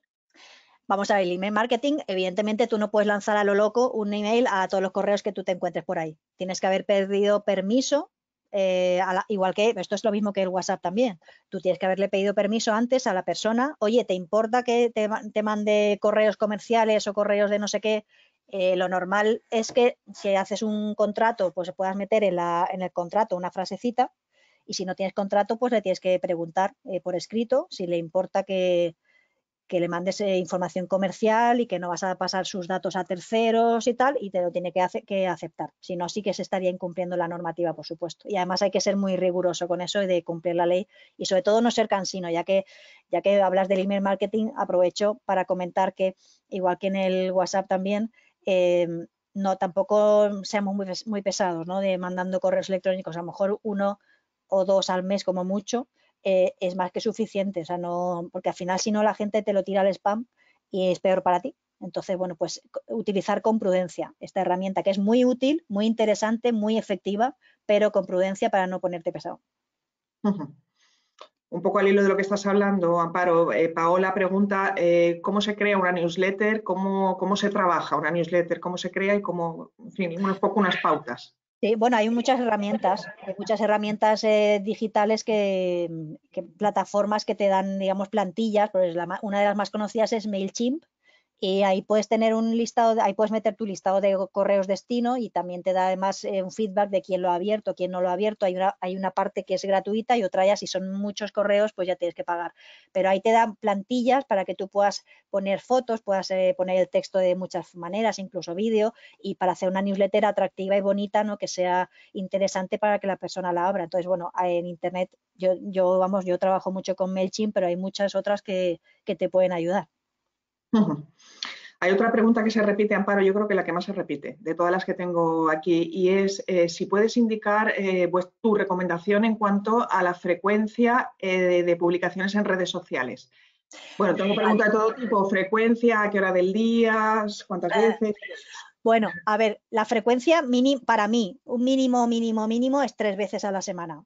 Vamos a ver, el email marketing, evidentemente tú no puedes lanzar a lo loco un email a todos los correos que tú te encuentres por ahí. Tienes que haber pedido permiso, eh, igual que esto es lo mismo que el WhatsApp también. Tú tienes que haberle pedido permiso antes a la persona, oye, ¿te importa que te, mande correos comerciales o correos de no sé qué? Eh, lo normal es que si haces un contrato, pues puedas meter en, el contrato una frasecita y si no tienes contrato, pues le tienes que preguntar eh, por escrito si le importa que, que le mandes eh, información comercial y que no vas a pasar sus datos a terceros y tal, y te lo tiene que, que aceptar. Si no, sí que se estaría incumpliendo la normativa, por supuesto. Y además hay que ser muy riguroso con eso y de cumplir la ley y sobre todo no ser cansino, ya que, ya que hablas del email marketing, aprovecho para comentar que, igual que en el WhatsApp también, em, no tampoco seamos muy, muy pesados, ¿no? De mandando correos electrónicos, a lo mejor uno o dos al mes como mucho, eh, es más que suficiente. O sea, no, porque al final, si no, la gente te lo tira al spam y es peor para ti. Entonces, bueno, pues utilizar con prudencia esta herramienta que es muy útil, muy interesante, muy efectiva, pero con prudencia para no ponerte pesado. Un poco al hilo de lo que estás hablando, Amparo, eh, Paola pregunta eh, cómo se crea una newsletter, cómo, cómo se trabaja una newsletter, cómo se crea y cómo, en fin, un poco unas pautas. Sí, bueno, hay muchas herramientas, muchas herramientas eh, digitales que, plataformas que te dan, digamos, plantillas. Pues la, una de las más conocidas es MailChimp, y ahí puedes tener un listado, ahí puedes meter tu listado de correos destino y también te da además eh, un feedback de quién lo ha abierto, quién no lo ha abierto. Hay una, hay una parte que es gratuita y otra ya si son muchos correos pues ya tienes que pagar. Pero ahí te dan plantillas para que tú puedas poner fotos, puedas eh, poner el texto de muchas maneras, incluso vídeo, y para hacer una newsletter atractiva y bonita, ¿no? Que sea interesante para que la persona la abra. Entonces, bueno, en internet yo, yo vamos, yo trabajo mucho con MailChimp, pero hay muchas otras que te pueden ayudar. Hay otra pregunta que se repite, Amparo, yo creo que la que más se repite de todas las que tengo aquí, y es eh, si puedes indicar eh, tu recomendación en cuanto a la frecuencia eh, de, publicaciones en redes sociales. Bueno, tengo preguntas de todo tipo, frecuencia, a qué hora del día, cuántas veces. Bueno, a ver, la frecuencia para mí, un mínimo, mínimo, mínimo es tres veces a la semana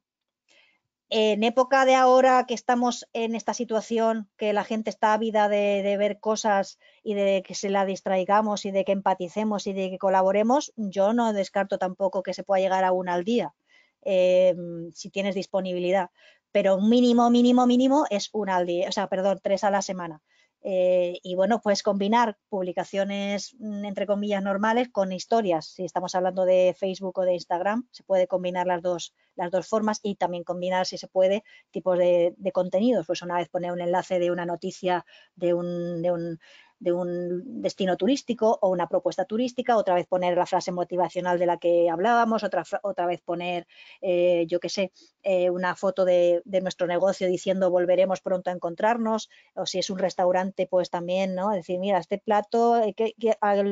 en época de ahora que estamos en esta situación, que la gente está ávida de, ver cosas y de que se la distraigamos y de que empaticemos y de que colaboremos, yo no descarto tampoco que se pueda llegar a una al día, em, si tienes disponibilidad. Pero mínimo, mínimo, mínimo es una al día, o sea, perdón, tres a la semana. Eh, y bueno, pues combinar publicaciones mm, entre comillas normales con historias. Si estamos hablando de Facebook o de Instagram, se puede combinar las dos, las dos formas y también combinar, si se puede, tipos de, contenidos. Pues una vez poner un enlace de una noticia, de un de un destino turístico o una propuesta turística, otra vez poner la frase motivacional de la que hablábamos, otra, otra vez poner, eh, yo qué sé, eh, una foto de, nuestro negocio diciendo volveremos pronto a encontrarnos, o si es un restaurante, pues también, ¿no? Decir, mira, este plato, eh,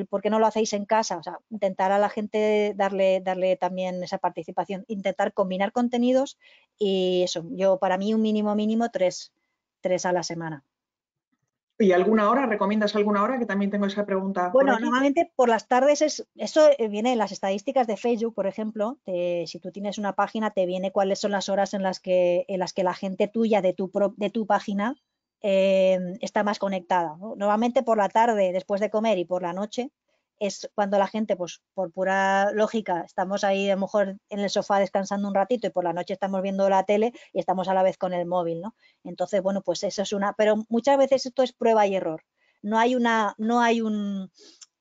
¿por qué no lo hacéis en casa? O sea, intentar a la gente darle, darle también esa participación, intentar combinar contenidos y eso, yo para mí un mínimo mínimo tres, tres a la semana. ¿Y alguna hora? ¿Recomiendas alguna hora? Que también tengo esa pregunta. Bueno, normalmente por las tardes, es, eso eh, viene en las estadísticas de Facebook, por ejemplo. si tú tienes una página, te viene cuáles son las horas en las que, en las que la gente tuya de tu, de tu página eh, está más conectada. Normalmente por la tarde, después de comer y por la noche, es cuando la gente, pues por pura lógica, estamos ahí a lo mejor en el sofá descansando un ratito y por la noche estamos viendo la tele y estamos a la vez con el móvil, ¿no? Entonces, bueno, pues eso es una, pero muchas veces esto es prueba y error. No hay una, no hay un,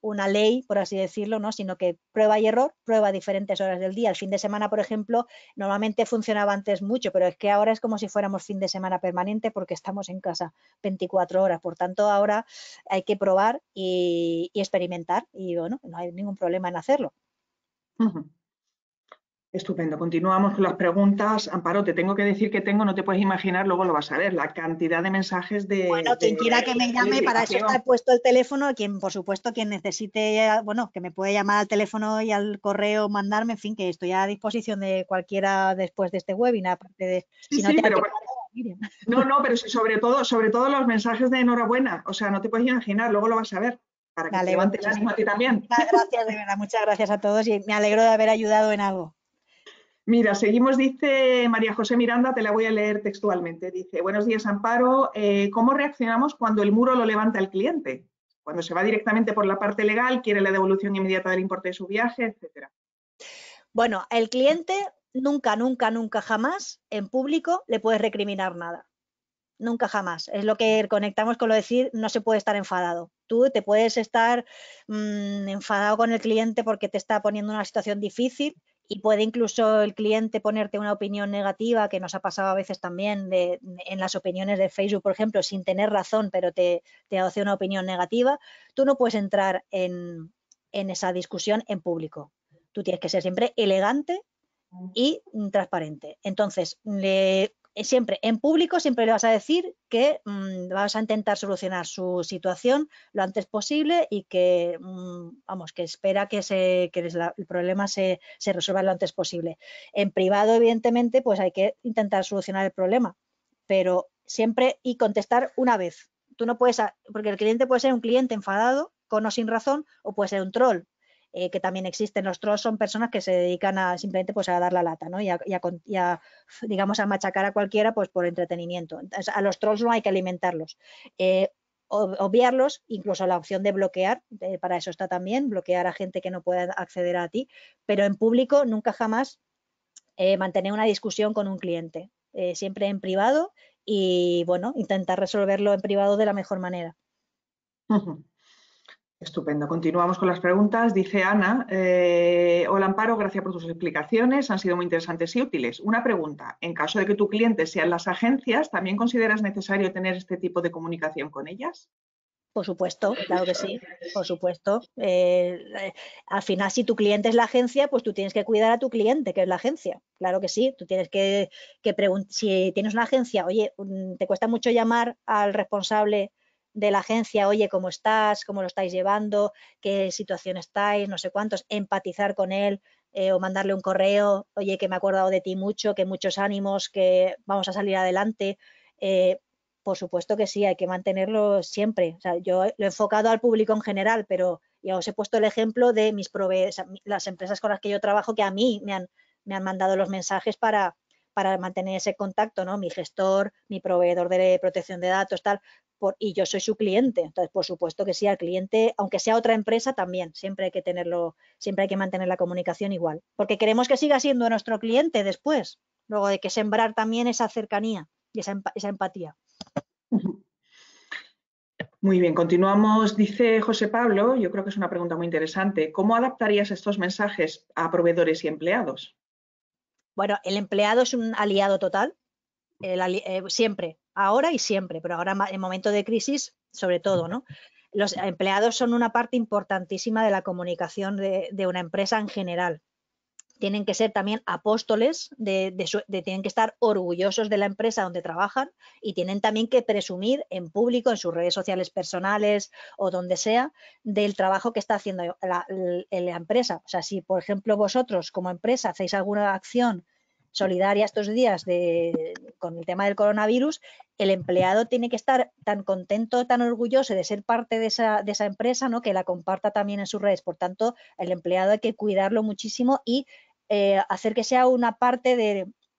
una ley, por así decirlo, ¿no? sino que prueba y error, prueba diferentes horas del día. El fin de semana, por ejemplo, normalmente funcionaba antes mucho, pero es que ahora es como si fuéramos fin de semana permanente porque estamos en casa 24 horas. Por tanto, ahora hay que probar y, experimentar y bueno, no hay ningún problema en hacerlo. Estupendo. Continuamos con las preguntas. Amparo, te tengo que decir que tengo, no te puedes imaginar, luego lo vas a ver, la cantidad de mensajes de... Bueno, quien quiera que me llame, para eso está puesto el teléfono, quien, por supuesto, quien necesite, bueno, que me puede llamar al teléfono y al correo, mandarme, en fin, que estoy a disposición de cualquiera después de este webinar, aparte de... Sí, no, sí, pero no, no, pero sobre todo, sobre todo los mensajes de enhorabuena, o sea, no te puedes imaginar, luego lo vas a ver para que levantes el ánimo a ti también. Muchas gracias, de verdad, muchas gracias a todos y me alegro de haber ayudado en algo. Mira, seguimos, dice María José Miranda, te la voy a leer textualmente. Dice, buenos días, Amparo. Eh, ¿Cómo reaccionamos cuando el muro lo levanta el cliente? Cuando se va directamente por la parte legal, quiere la devolución inmediata del importe de su viaje, etcétera. Bueno, el cliente nunca, nunca, nunca, jamás en público le puedes recriminar nada. Nunca, jamás. Es lo que conectamos con lo de decir, no se puede estar enfadado. Tú te puedes estar mm, enfadado con el cliente porque te está poniendo una situación difícil, y puede incluso el cliente ponerte una opinión negativa, que nos ha pasado a veces también en las opiniones de Facebook, por ejemplo, sin tener razón, pero te, te hace una opinión negativa, tú no puedes entrar en, en esa discusión en público. Tú tienes que ser siempre elegante y mm, transparente. Entonces, le, eh, siempre en público siempre le vas a decir que mm, vas a intentar solucionar su situación lo antes posible y que mm, vamos que espera que, se, el problema se, se, resuelva lo antes posible en privado evidentemente pues hay que intentar solucionar el problema pero siempre y contestar una vez tú no puedes porque el cliente puede ser un cliente enfadado con o sin razón o puede ser un troll eh, que también existen. Los trolls son personas que se dedican a simplemente pues, a dar la lata ¿no? y, a, digamos, a machacar a cualquiera pues, por entretenimiento. a los trolls no hay que alimentarlos. Eh, obviarlos, incluso la opción de bloquear, para eso está también, bloquear a gente que no pueda acceder a ti, pero en público nunca jamás eh, mantener una discusión con un cliente, siempre en privado y bueno, intentar resolverlo en privado de la mejor manera. Estupendo. Continuamos con las preguntas. Dice Ana, eh, hola Amparo, gracias por tus explicaciones, han sido muy interesantes y útiles. Una pregunta, en caso de que tu cliente sean las agencias, ¿también consideras necesario tener este tipo de comunicación con ellas? Por supuesto, claro que sí, por supuesto. Eh, al final, si tu cliente es la agencia, pues tú tienes que cuidar a tu cliente, que es la agencia. Claro que sí, tú tienes que, que preguntar, si tienes una agencia, oye, mm, te cuesta mucho llamar al responsable de la agencia, oye, ¿cómo estás? ¿Cómo lo estáis llevando? ¿Qué situación estáis? No sé cuántos, empatizar con él eh, o mandarle un correo, oye, que me he acordado de ti mucho, que muchos ánimos, que vamos a salir adelante. Eh, por supuesto que sí, hay que mantenerlo siempre. O sea, yo lo he enfocado al público en general, pero ya os he puesto el ejemplo de mis prove las empresas con las que yo trabajo que a mí me han, me han mandado los mensajes para, para mantener ese contacto, ¿no? Mi gestor, mi proveedor de protección de datos, tal, y yo soy su cliente. Entonces, por supuesto que sí, al cliente, aunque sea otra empresa, también siempre hay que tenerlo, siempre hay que mantener la comunicación igual, porque queremos que siga siendo nuestro cliente después. Luego de que sembrar también esa cercanía y esa, empatía. Muy bien, continuamos, dice José Pablo, yo creo que es una pregunta muy interesante. ¿Cómo adaptarías estos mensajes a proveedores y empleados? Bueno, el empleado es un aliado total, eh, siempre ahora y siempre, pero ahora en momento de crisis sobre todo, ¿no? Los empleados son una parte importantísima de la comunicación de, una empresa en general. Tienen que ser también apóstoles, de, tienen que estar orgullosos de la empresa donde trabajan y tienen también que presumir en público, en sus redes sociales personales o donde sea, del trabajo que está haciendo la empresa. O sea, si por ejemplo vosotros como empresa hacéis alguna acción solidaria estos días de, con el tema del coronavirus, el empleado tiene que estar tan contento, tan orgulloso de ser parte de esa, de esa empresa, ¿no? que la comparta también en sus redes. Por tanto, el empleado hay que cuidarlo muchísimo y eh, hacer que sea una parte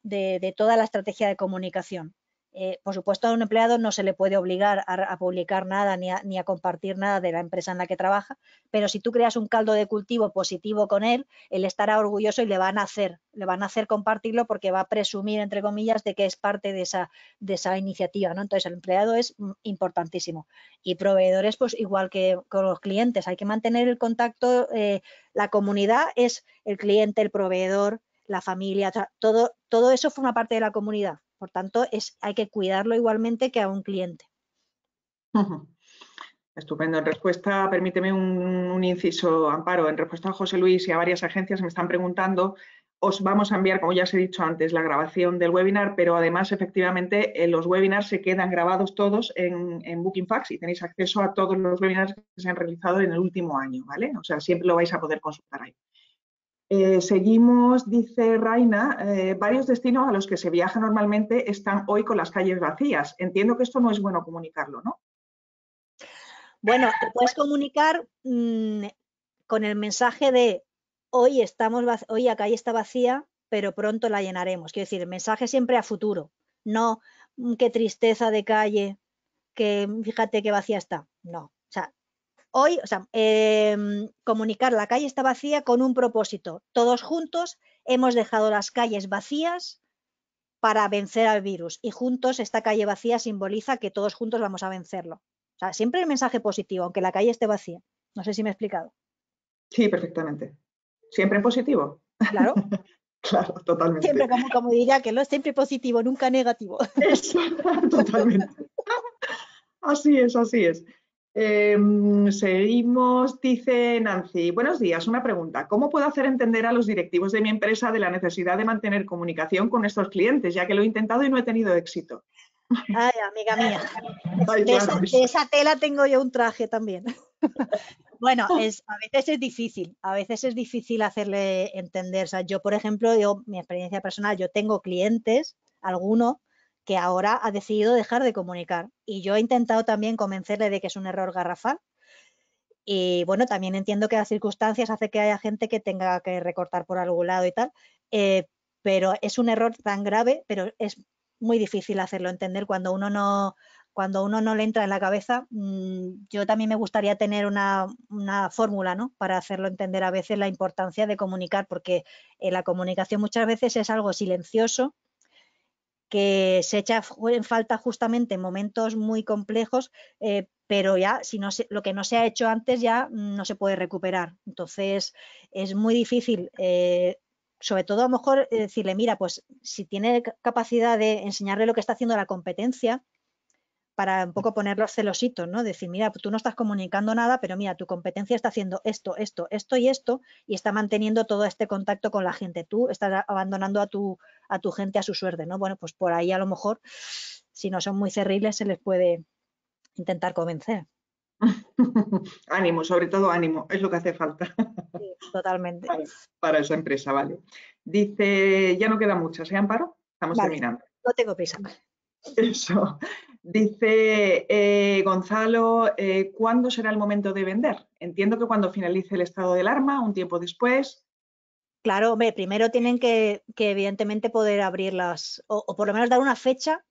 de toda la estrategia de comunicación. Eh, por supuesto, a un empleado no se le puede obligar a, publicar nada ni a, compartir nada de la empresa en la que trabaja, pero si tú creas un caldo de cultivo positivo con él, él estará orgulloso y le van a hacer, le van a hacer compartirlo porque va a presumir, entre comillas, de que es parte de esa, de esa iniciativa. ¿no? Entonces, el empleado es mm, importantísimo. Y proveedores, pues igual que con los clientes, hay que mantener el contacto, eh, la comunidad es el cliente, el proveedor, la familia, todo, todo eso forma parte de la comunidad por tanto, hay que cuidarlo igualmente que a un cliente. Estupendo. En respuesta, permíteme un, inciso, Amparo. En respuesta a José Luis y a varias agencias me están preguntando, os vamos a enviar, como ya os he dicho antes, la grabación del webinar, pero además, efectivamente, eh, los webinars se quedan grabados todos en, en Booking Fax y tenéis acceso a todos los webinars que se han realizado en el último año, ¿vale? O sea, siempre lo vais a poder consultar ahí. Eh, seguimos, dice Raina, eh, varios destinos a los que se viaja normalmente están hoy con las calles vacías. Entiendo que esto no es bueno comunicarlo, ¿no? Bueno, te puedes comunicar mm, con el mensaje de hoy estamos hoy la calle está vacía, pero pronto la llenaremos. Quiero decir, el mensaje siempre a futuro, no mm, qué tristeza de calle, que fíjate que vacía está. No, Hoy, o sea, em, comunicar la calle está vacía con un propósito. Todos juntos hemos dejado las calles vacías para vencer al virus y juntos esta calle vacía simboliza que todos juntos vamos a vencerlo. O sea, siempre el mensaje positivo, aunque la calle esté vacía. No sé si me he explicado. Sí, perfectamente. Siempre en positivo. Claro. Claro, totalmente. Siempre, como, diría que lo siempre positivo, nunca negativo. totalmente. Así es, así es. Em, seguimos, dice Nancy. Buenos días, una pregunta. ¿Cómo puedo hacer entender a los directivos de mi empresa de la necesidad de mantener comunicación con estos clientes, ya que lo he intentado y no he tenido éxito? Ay, amiga mía. de, esa, tela tengo yo un traje también. bueno, a veces es difícil, a veces es difícil hacerle entender. yo, por ejemplo, yo, mi experiencia personal, yo tengo clientes, algunos, que ahora ha decidido dejar de comunicar. Y yo he intentado también convencerle de que es un error garrafal. Y bueno, también entiendo que las circunstancias hace que haya gente que tenga que recortar por algún lado y tal, eh, pero es un error tan grave, pero es muy difícil hacerlo entender cuando uno no, cuando uno no le entra en la cabeza, mm, yo también me gustaría tener una, fórmula ¿no? para hacerlo entender a veces la importancia de comunicar, porque eh, la comunicación muchas veces es algo silencioso, que se echa en falta justamente en momentos muy complejos, eh, pero ya si no lo que no se ha hecho antes ya no se puede recuperar. Entonces es muy difícil, eh, sobre todo a lo mejor eh, decirle, mira, pues si tiene capacidad de enseñarle lo que está haciendo la competencia, para un poco ponerlos celositos, ¿no? Decir, mira, tú no estás comunicando nada, pero mira, tu competencia está haciendo esto, esto, esto y esto, y está manteniendo todo este contacto con la gente. Tú estás abandonando a tu, a tu gente a su suerte, ¿no? Bueno, pues por ahí a lo mejor, si no son muy cerriles, se les puede intentar convencer. ánimo, sobre todo ánimo, es lo que hace falta. Sí, totalmente. Para, esa empresa, vale. Dice, ya no queda ¿Se han ¿eh, Amparo? Estamos terminando. No tengo prisa. Eso. Dice eh, Gonzalo, eh, ¿cuándo será el momento de vender? Entiendo que cuando finalice el estado del arma, un tiempo después. Claro, primero tienen que, que evidentemente poder abrirlas, o, o por lo menos dar una fecha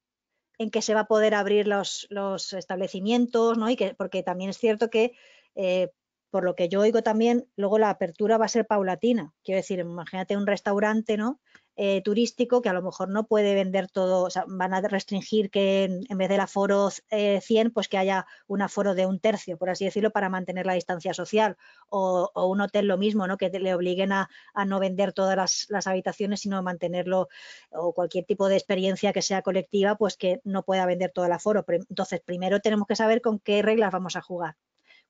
en que se va a poder abrir los, los establecimientos, ¿no? Y que, porque también es cierto que, eh, por lo que yo oigo también, luego la apertura va a ser paulatina. Quiero decir, imagínate un restaurante, ¿no? Eh, turístico que a lo mejor no puede vender todo, o sea, van a restringir que en, vez del aforo 100, eh, pues que haya un aforo de un tercio, por así decirlo, para mantener la distancia social. O, un hotel lo mismo, ¿no? que le obliguen a, no vender todas las, las, habitaciones, sino mantenerlo o cualquier tipo de experiencia que sea colectiva, pues que no pueda vender todo el aforo. Entonces, primero tenemos que saber con qué reglas vamos a jugar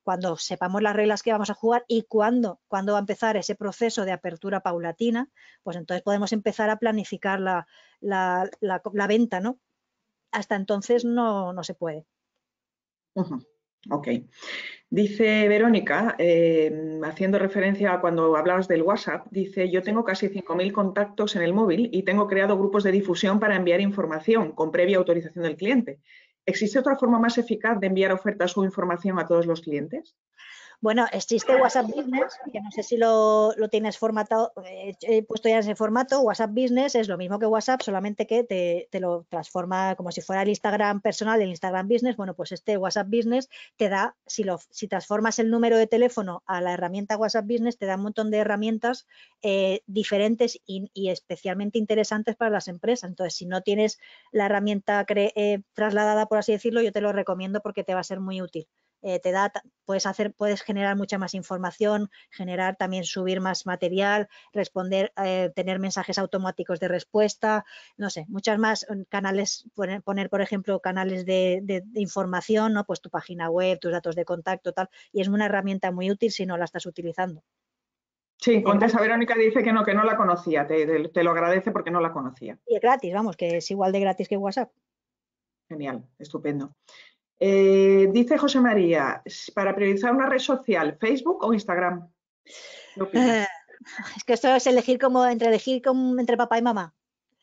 cuando sepamos las reglas que vamos a jugar y cuándo, cuándo va a empezar ese proceso de apertura paulatina, pues entonces podemos empezar a planificar la, venta, ¿no? Hasta entonces no, no se puede. Ok. Dice Verónica, eh, haciendo referencia a cuando hablabas del WhatsApp, dice, yo tengo casi 5.000 contactos en el móvil y tengo creado grupos de difusión para enviar información con previa autorización del cliente. ¿Existe otra forma más eficaz de enviar ofertas o información a todos los clientes? Bueno, existe WhatsApp Business, que no sé si lo, tienes formatado, eh, he puesto ya en ese formato. WhatsApp Business es lo mismo que WhatsApp, solamente que te, lo transforma como si fuera el Instagram personal, el Instagram Business. Bueno, pues este WhatsApp Business te da, si, si transformas el número de teléfono a la herramienta WhatsApp Business, te da un montón de herramientas eh, diferentes y, especialmente interesantes para las empresas. Entonces, si no tienes la herramienta eh, trasladada, por así decirlo, yo te lo recomiendo porque te va a ser muy útil. Eh, te da, puedes hacer, puedes generar mucha más información, generar también subir más material, responder, eh, tener mensajes automáticos de respuesta, no sé, muchas más mm, canales, poner, poner por ejemplo canales de, información, ¿no? Pues tu página web, tus datos de contacto, tal, y es una herramienta muy útil si no la estás utilizando. Sí, a Verónica dice que no, que no la conocía, te, te lo agradece porque no la conocía. Y es gratis, vamos, que es igual de gratis que WhatsApp. Genial, estupendo. Eh, dice José María, para priorizar una red social, Facebook o Instagram. Eh, es que esto es elegir como entre elegir entre papá y mamá.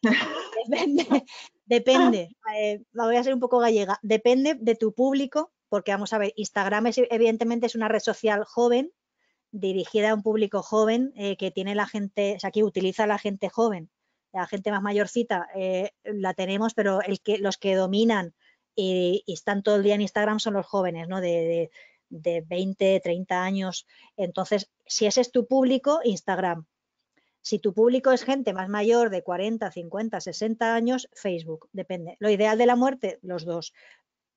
depende, eh, voy a ser un poco gallega. Depende de tu público, porque vamos a ver, Instagram evidentemente es una red social joven, dirigida a un público joven que tiene la gente, o sea, que utiliza la gente joven. La gente más mayorcita la tenemos, pero los que dominan y, eh, están todo el día en Instagram son los jóvenes, ¿no? De, de, 20, 30 años. Entonces, si ese es tu público, Instagram. Si tu público es gente más mayor de 40, 50, 60 años, Facebook, depende. Lo ideal de la muerte, los dos,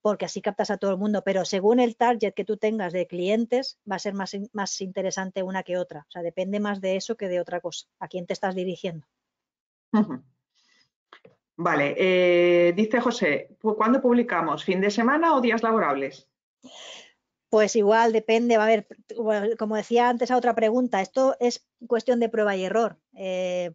porque así captas a todo el mundo, pero según el target que tú tengas de clientes, va a ser más, más interesante una que otra. O sea, depende más de eso que de otra cosa, a quién te estás dirigiendo. Vale, eh, dice José, ¿cuándo publicamos? ¿Fin de semana o días laborables? Pues igual depende, va a haber, como decía antes a otra pregunta, esto es cuestión de prueba y error. Eh,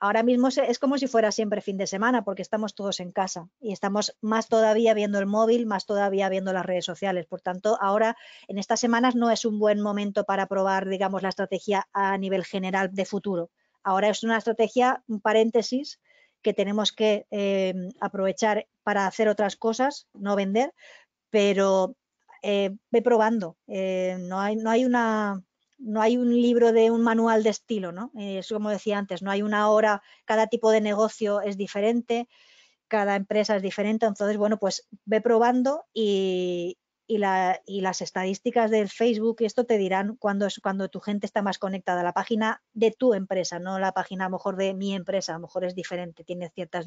ahora mismo es como si fuera siempre fin de semana porque estamos todos en casa y estamos más todavía viendo el móvil, más todavía viendo las redes sociales. Por tanto, ahora en estas semanas no es un buen momento para probar, digamos, la estrategia a nivel general de futuro. Ahora es una estrategia, un paréntesis, que tenemos que eh, aprovechar para hacer otras cosas, no vender, pero eh, ve probando. Eh, no, hay, no, hay una, no hay un libro de un manual de estilo, ¿no? Es como decía antes, no hay una hora, cada tipo de negocio es diferente, cada empresa es diferente, entonces, bueno, pues ve probando y, y, las estadísticas del Facebook esto te dirán cuando, es, cuando tu gente está más conectada a la página de tu empresa, no la página a lo mejor de mi empresa, a lo mejor es diferente, tiene ciertas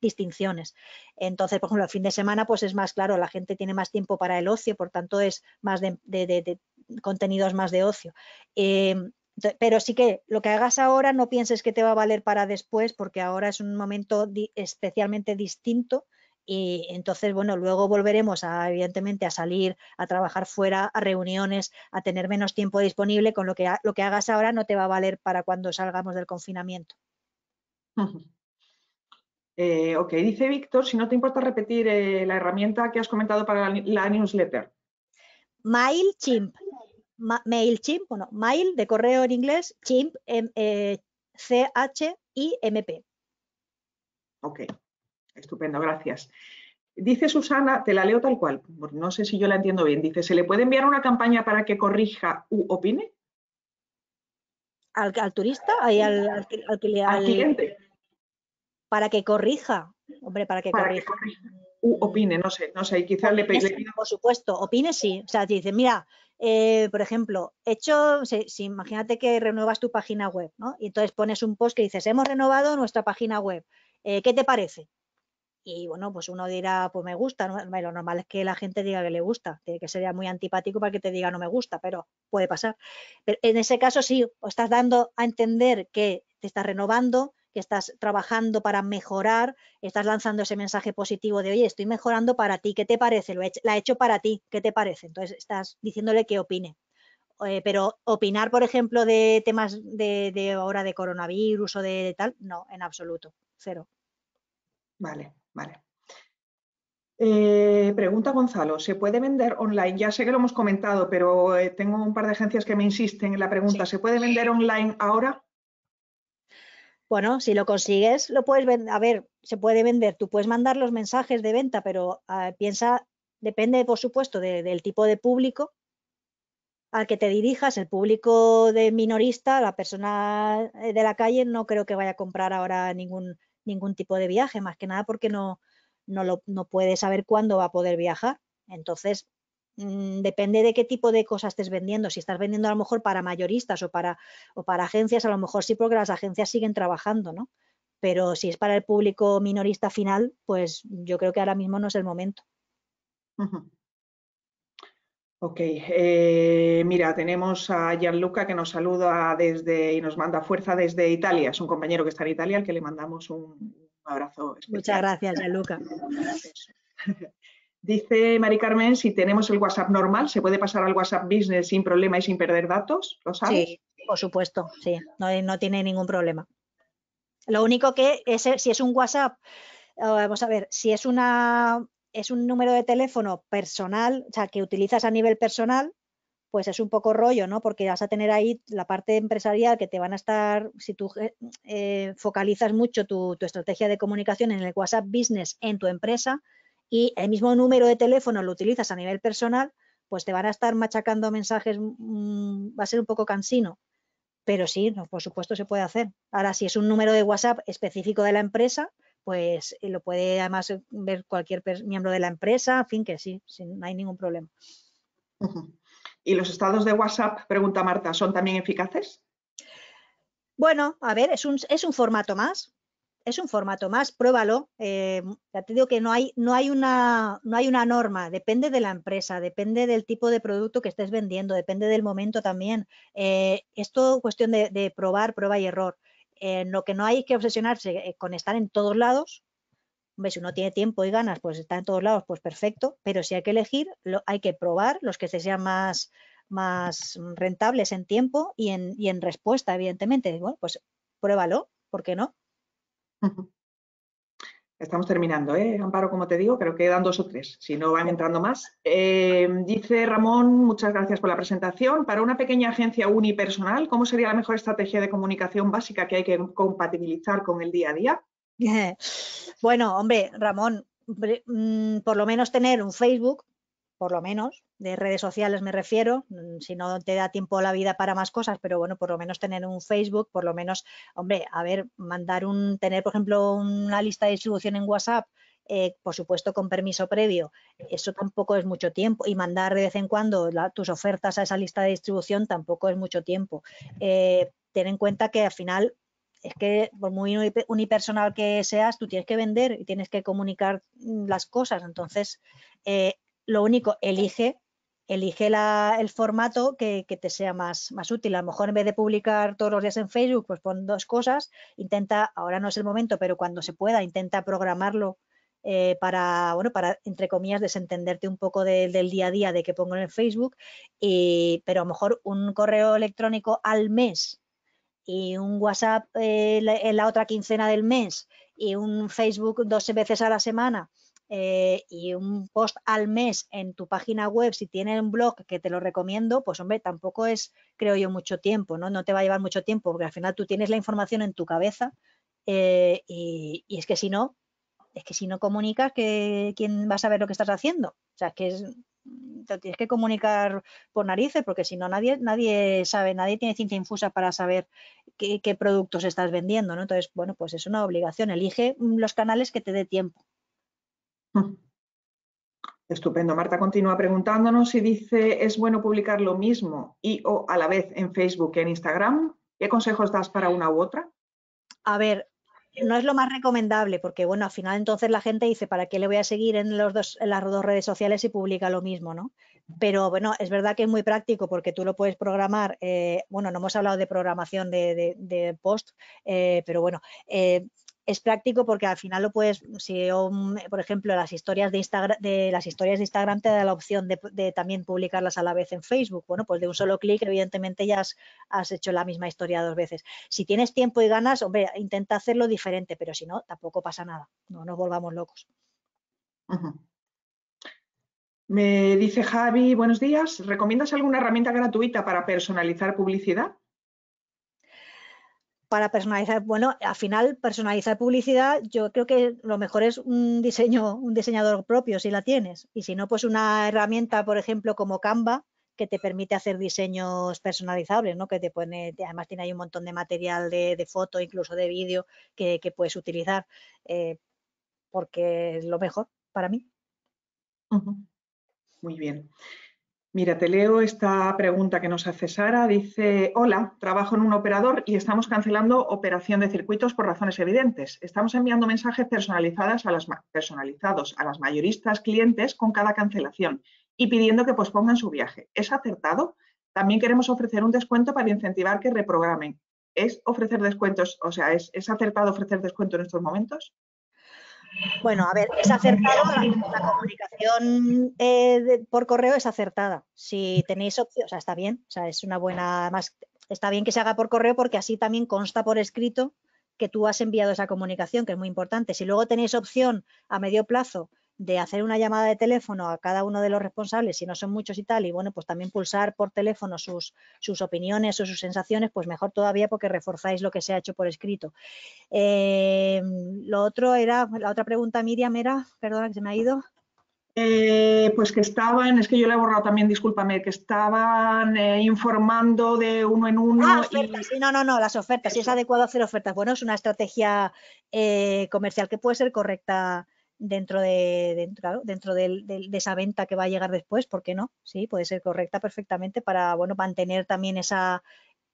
distinciones. Entonces, por ejemplo, el fin de semana pues es más claro, la gente tiene más tiempo para el ocio, por tanto es más de, contenidos más de ocio. Eh, pero sí que lo que hagas ahora no pienses que te va a valer para después porque ahora es un momento especialmente distinto y entonces, bueno, luego volveremos a, evidentemente a salir, a trabajar fuera, a reuniones, a tener menos tiempo disponible, con lo que, lo que hagas ahora no te va a valer para cuando salgamos del confinamiento. Eh, ok, dice Víctor, si no te importa repetir eh, la herramienta que has comentado para la, newsletter. MailChimp. MailChimp, bueno, mail de correo en inglés, chimp, em, eh, C-H-I-M-P. Ok, Estupendo, gracias. Dice Susana, te la leo tal cual, no sé si yo la entiendo bien. Dice, ¿se le puede enviar una campaña para que corrija u opine? ¿Al, turista? al, cliente. Para que corrija. Hombre, para que, corrija. que U opine, no sé, no sé, quizás le, pedís Por supuesto, opine sí. O sea, te dice, mira, eh, por ejemplo, hecho, imagínate que renuevas tu página web, ¿no? Y entonces pones un post que dices, hemos renovado nuestra página web. Eh, ¿Qué te parece? Y bueno, pues uno dirá, pues me gusta, lo normal es que la gente diga que le gusta, tiene que ser muy antipático para que te diga no me gusta, pero puede pasar. Pero en ese caso sí, estás dando a entender que te estás renovando, que estás trabajando para mejorar, estás lanzando ese mensaje positivo de, oye, estoy mejorando para ti, ¿qué te parece? Lo he la he hecho para ti, ¿qué te parece? Entonces estás diciéndole que opine. Eh, pero opinar, por ejemplo, de temas de, ahora de coronavirus o de, tal, no, en absoluto, cero. Vale, Vale. Eh, pregunta Gonzalo, ¿se puede vender online? Ya sé que lo hemos comentado, pero eh, tengo un par de agencias que me insisten en la pregunta. ¿Se puede vender online ahora? Bueno, si lo consigues, lo puedes vender. A ver, se puede vender. Tú puedes mandar los mensajes de venta, pero ah, piensa, depende, por supuesto, del tipo de público al que te dirijas, el público de minorista, la persona eh, de la calle, no creo que vaya a comprar ahora ningún ningún tipo de viaje, más que nada porque no, no, lo, no puede saber cuándo va a poder viajar. Entonces, mm, depende de qué tipo de cosas estés vendiendo. Si estás vendiendo a lo mejor para mayoristas o para, o para agencias, a lo mejor sí porque las agencias siguen trabajando, ¿no? Pero si es para el público minorista final, pues yo creo que ahora mismo no es el momento. Ok, eh, mira, tenemos a Gianluca que nos saluda desde y nos manda fuerza desde Italia. Es un compañero que está en Italia al que le mandamos un abrazo. Especial. Muchas gracias, Gianluca. Dice Mari Carmen, si tenemos el WhatsApp normal, ¿se puede pasar al WhatsApp Business sin problema y sin perder datos? ¿Lo sabes? Sí, por supuesto, sí, no, no tiene ningún problema. Lo único que es, si es un WhatsApp, eh, vamos a ver, si es una, es un número de teléfono personal, o sea, que utilizas a nivel personal, pues es un poco rollo, ¿no? Porque vas a tener ahí la parte empresarial que te van a estar, si tú eh, eh, focalizas mucho tu, estrategia de comunicación en el WhatsApp Business en tu empresa y el mismo número de teléfono lo utilizas a nivel personal, pues te van a estar machacando mensajes, mm, va a ser un poco cansino. Pero sí, por supuesto se puede hacer. Ahora, si es un número de WhatsApp específico de la empresa, pues eh, lo puede además eh, ver cualquier miembro de la empresa, en fin, que sí, no hay ningún problema. ¿Y los estados de WhatsApp, pregunta Marta, son también eficaces? Bueno, a ver, es un, es un formato más, es un formato más, pruébalo. Eh, ya te digo que no hay, no, hay una, no hay una norma, depende de la empresa, depende del tipo de producto que estés vendiendo, depende del momento también. esto es todo cuestión de, probar, prueba y error lo eh, que no hay que obsesionarse eh, con estar en todos lados. si uno tiene tiempo y ganas, pues estar en todos lados, pues perfecto. Pero si hay que elegir, lo, hay que probar los que se sean más, más rentables en tiempo y en, respuesta, evidentemente. Bueno, pues pruébalo, ¿por qué no? Estamos terminando, ¿eh? Amparo, como te digo, creo que quedan dos o tres, si no van entrando más. Eh, dice Ramón, muchas gracias por la presentación. Para una pequeña agencia unipersonal, ¿cómo sería la mejor estrategia de comunicación básica que hay que compatibilizar con el día a día? Bueno, hombre, Ramón, mm, por lo menos tener un Facebook por lo menos, de redes sociales me refiero, mm, si no te da tiempo la vida para más cosas, pero bueno, por lo menos tener un Facebook, por lo menos, hombre, a ver, mandar un, tener por ejemplo una lista de distribución en WhatsApp, eh, por supuesto con permiso previo, eso tampoco es mucho tiempo y mandar de vez en cuando tus ofertas a esa lista de distribución tampoco es mucho tiempo. Eh, ten en cuenta que al final es que por muy unipersonal que seas, tú tienes que vender y tienes que comunicar mm, las cosas. Entonces, eh, lo único, elige, elige el formato que, te sea más, útil. A lo mejor en vez de publicar todos los días en Facebook, pues pon dos cosas. Intenta, ahora no es el momento, pero cuando se pueda, intenta programarlo eh, para, bueno, para, entre comillas, desentenderte un poco del día a día de que pongo en Facebook, pero a lo mejor un correo electrónico al mes y un WhatsApp eh, en la otra quincena del mes y un Facebook 12 veces a la semana, eh, y un post al mes en tu página web, si tienes un blog que te lo recomiendo, pues hombre, tampoco es, creo yo, mucho tiempo, ¿no? No te va a llevar mucho tiempo porque al final tú tienes la información en tu cabeza eh, y, es que si no, es que si no comunicas, que, ¿quién va a saber lo que estás haciendo? O sea, es que te tienes que comunicar por narices, porque si no, nadie, nadie sabe, nadie tiene ciencia infusa para saber qué, qué, productos estás vendiendo, ¿no? Entonces, bueno, pues es una obligación, elige los canales que te dé tiempo. Mm. Estupendo. Marta continúa preguntándonos si dice, ¿es bueno publicar lo mismo y o a la vez en Facebook y en Instagram? ¿Qué consejos das para una u otra? A ver, no es lo más recomendable porque, bueno, al final entonces la gente dice, ¿para qué le voy a seguir en, las dos redes sociales si publica lo mismo, no? Pero, bueno, es verdad que es muy práctico porque tú lo puedes programar. Eh, bueno, no hemos hablado de programación de, post, eh, pero bueno, eh, es práctico porque al final lo puedes, si por ejemplo las historias de Instagram, de las historias de Instagram te da la opción de, también publicarlas a la vez en Facebook. Bueno, pues de un solo clic, evidentemente ya has, hecho la misma historia dos veces. Si tienes tiempo y ganas, hombre, intenta hacerlo diferente, pero si no, tampoco pasa nada. No nos volvamos locos. Me dice Javi, buenos días. ¿Recomiendas alguna herramienta gratuita para personalizar publicidad? para personalizar, bueno, al final personalizar publicidad, yo creo que lo mejor es un diseño, un diseñador propio si la tienes. Y si no, pues una herramienta, por ejemplo, como Canva, que te permite hacer diseños personalizables, ¿no? Que te pone, además tiene ahí un montón de material de, foto, incluso de vídeo, que, puedes utilizar, eh, porque es lo mejor para mí. Muy bien. Mira, te leo esta pregunta que nos hace Sara. Dice, hola, trabajo en un operador y estamos cancelando operación de circuitos por razones evidentes. Estamos enviando mensajes personalizadas a las, personalizados a las mayoristas clientes con cada cancelación y pidiendo que pospongan su viaje. ¿Es acertado? También queremos ofrecer un descuento para incentivar que reprogramen. ¿Es ofrecer descuentos, o sea, es acertado ofrecer descuento en estos momentos? Bueno, a ver, es acertado, la, comunicación eh, por correo es acertada. Si tenéis opción, o sea, está bien, o sea, es una buena, está bien que se haga por correo porque así también consta por escrito que tú has enviado esa comunicación, que es muy importante. Si luego tenéis opción a medio plazo de hacer una llamada de teléfono a cada uno de los responsables, si no son muchos y tal, y bueno, pues también pulsar por teléfono sus, sus opiniones o sus sensaciones, pues mejor todavía porque reforzáis lo que se ha hecho por escrito. Eh, lo otro era, la otra pregunta, Miriam, era, perdona que se me ha ido. Eh, pues que estaban, es que yo le he borrado también, discúlpame, que estaban eh, informando de uno en uno. Ah, ofertas, sí, no, no, no, las ofertas, si es adecuado hacer ofertas. Bueno, es una estrategia comercial que puede ser correcta dentro de, dentro, dentro de, esa venta que va a llegar después, ¿por qué no? Sí, puede ser correcta perfectamente para, bueno, mantener también esa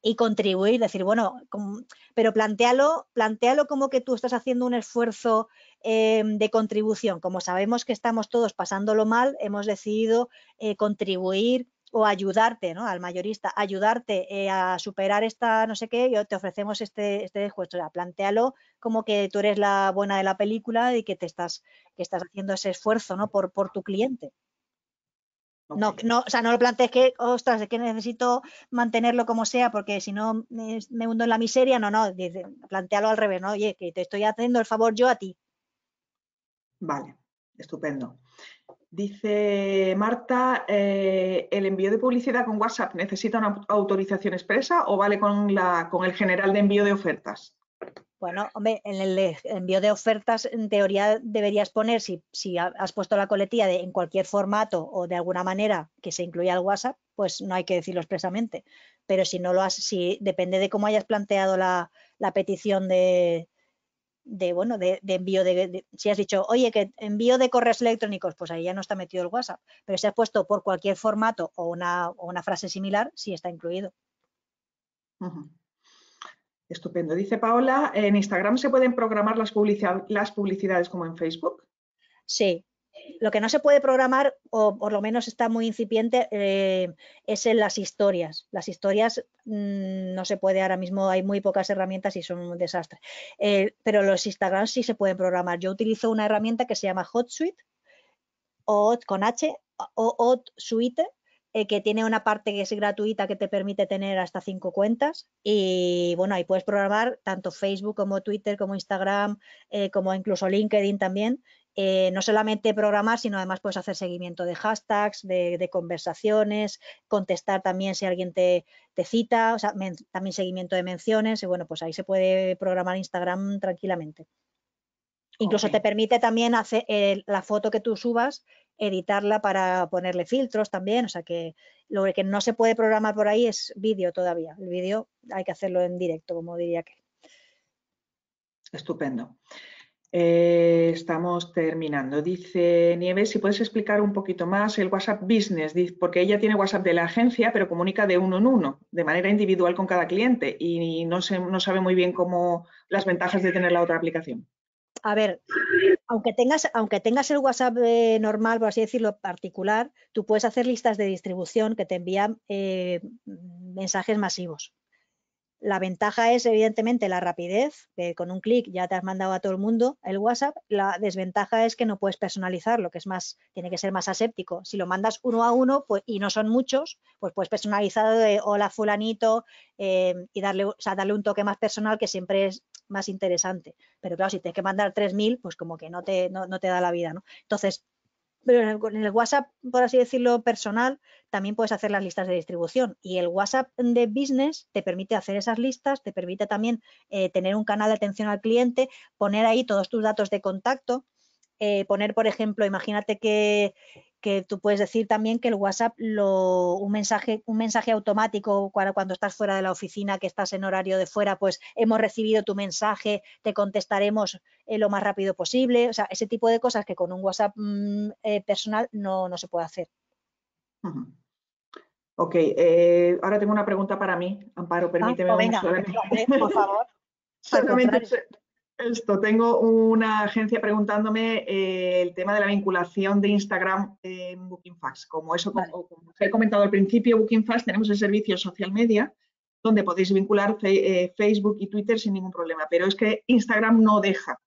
y contribuir, decir, bueno, pero plantealo, plantealo como que tú estás haciendo un esfuerzo eh, de contribución. Como sabemos que estamos todos pasándolo mal, hemos decidido eh, contribuir o ayudarte, ¿no? Al mayorista, ayudarte eh, a superar esta no sé qué, yo te ofrecemos este, este descuento. O sea, plantealo como que tú eres la buena de la película y que te estás, que estás haciendo ese esfuerzo, ¿no? Por, por tu cliente. No, no, sea, no lo plantees que, ostras, es que necesito mantenerlo como sea porque si no me, hundo en la miseria. No, no, plantealo al revés, ¿no? Oye, que te estoy haciendo el favor yo a ti. Vale, estupendo. Dice Marta, eh, ¿el envío de publicidad con WhatsApp necesita una autorización expresa o vale con, la, con el general de envío de ofertas? Bueno, en el envío de ofertas, en teoría, deberías poner, si, has puesto la coletilla de, en cualquier formato o de alguna manera que se incluya el WhatsApp, pues no hay que decirlo expresamente. Pero si no lo has, si depende de cómo hayas planteado la petición de, de bueno, de, envío de, si has dicho, oye, que envío de correos electrónicos, pues ahí ya no está metido el WhatsApp, pero si has puesto por cualquier formato o una, frase similar, sí está incluido. Estupendo. Dice Paola, ¿en Instagram se pueden programar las, las publicidades como en Facebook? Sí, lo que no se puede programar, o por lo menos está muy incipiente, eh, es en las historias. Las historias mm, no se puede ahora mismo, hay muy pocas herramientas y son un desastre. Eh, pero los Instagram sí se pueden programar. Yo utilizo una herramienta que se llama HotSuite, o con H, o HotSuite, eh, que tiene una parte que es gratuita que te permite tener hasta cinco cuentas. Y bueno, ahí puedes programar tanto Facebook como Twitter, como Instagram, como incluso LinkedIn también eh, no solamente programar, sino además puedes hacer seguimiento de hashtags, de, conversaciones, contestar también si alguien te, cita, también seguimiento de menciones, y bueno, pues ahí se puede programar Instagram tranquilamente. Incluso te permite también hacer eh, la foto que tú subas, editarla para ponerle filtros también, o sea que lo que no se puede programar por ahí es vídeo todavía. El vídeo hay que hacerlo en directo, como diría que. Estupendo. Eh, estamos terminando. Dice Nieves, si puedes explicar un poquito más el WhatsApp Business, porque ella tiene WhatsApp de la agencia, pero comunica de uno en uno, de manera individual con cada cliente y no, no sabe muy bien cómo las ventajas de tener la otra aplicación. A ver, aunque tengas, el WhatsApp normal, por así decirlo, particular, tú puedes hacer listas de distribución que te envían eh, mensajes masivos. La ventaja es, evidentemente, la rapidez, que con un clic ya te has mandado a todo el mundo el WhatsApp. La desventaja es que no puedes personalizarlo, que es más, tiene que ser más aséptico. Si lo mandas uno a uno pues, y no son muchos, pues puedes personalizado de hola fulanito em, y darle, o darle un toque más personal que siempre es más interesante. Pero claro, si tienes que mandar 3.000, pues como que no te, no, te da la vida, ¿no? Entonces, pero en el, WhatsApp, por así decirlo, personal, también puedes hacer las listas de distribución. Y el WhatsApp de business te permite hacer esas listas, te permite también eh, tener un canal de atención al cliente, poner ahí todos tus datos de contacto, eh, poner, por ejemplo, imagínate que, que tú puedes decir también que el WhatsApp, lo, un, mensaje, un mensaje automático cuando, estás fuera de la oficina, que estás en horario de fuera, pues hemos recibido tu mensaje, te contestaremos eh, lo más rápido posible. O sea, ese tipo de cosas que con un WhatsApp mm, eh, personal no, se puede hacer. Ok, eh, ahora tengo una pregunta para mí, Amparo, permíteme. Pues por favor. Esto, tengo una agencia preguntándome eh, el tema de la vinculación de Instagram en Booking Como eso, como, he comentado al principio, Booking fast tenemos el servicio social media donde podéis vincular eh, Facebook y Twitter sin ningún problema, pero es que Instagram no deja,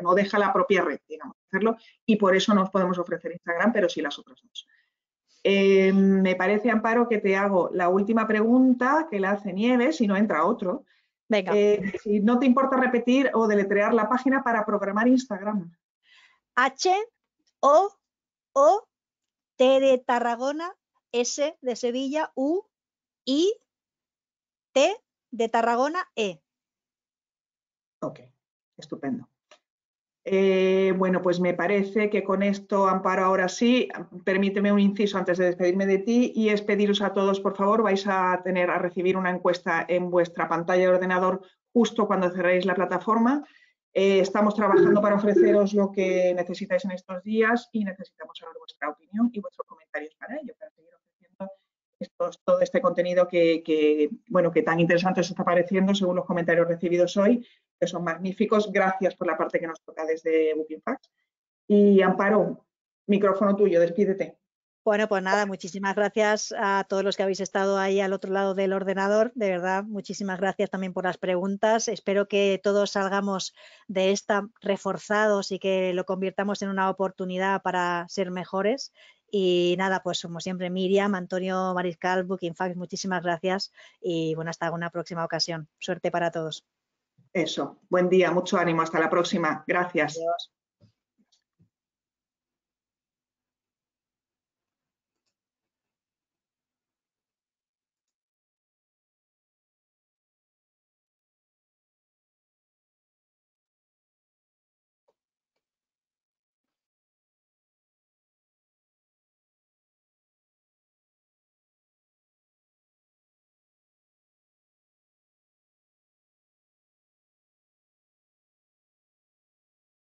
no deja la propia red, digamos, hacerlo, y por eso no os podemos ofrecer Instagram, pero sí las otras dos. Eh, me parece, Amparo, que te hago la última pregunta que la hace Nieves, y no entra otro. Venga. Eh, si no te importa repetir o deletrear la página para programar Instagram. H, O, O, T de Tarragona, S de Sevilla, U, I, T de Tarragona, E. Ok, estupendo. Eh, bueno, pues me parece que con esto, Amparo, ahora sí, permíteme un inciso antes de despedirme de ti y es pediros a todos, por favor, vais a tener a recibir una encuesta en vuestra pantalla de ordenador justo cuando cerréis la plataforma. Eh, estamos trabajando para ofreceros lo que necesitáis en estos días y necesitamos saber vuestra opinión y vuestros comentarios para ello, para todo este contenido que, bueno, que tan interesante os está apareciendo según los comentarios recibidos hoy, que son magníficos. Gracias por la parte que nos toca desde Booking Facts. Y Amparo, micrófono tuyo, despídete. Bueno, pues nada, muchísimas gracias a todos los que habéis estado ahí al otro lado del ordenador. De verdad, muchísimas gracias también por las preguntas. Espero que todos salgamos de esta reforzados y que lo convirtamos en una oportunidad para ser mejores y nada, pues como siempre, Miriam, Antonio Mariscal, Booking Facts, muchísimas gracias y bueno, hasta una próxima ocasión. Suerte para todos. Eso, buen día, mucho ánimo, hasta la próxima. Gracias.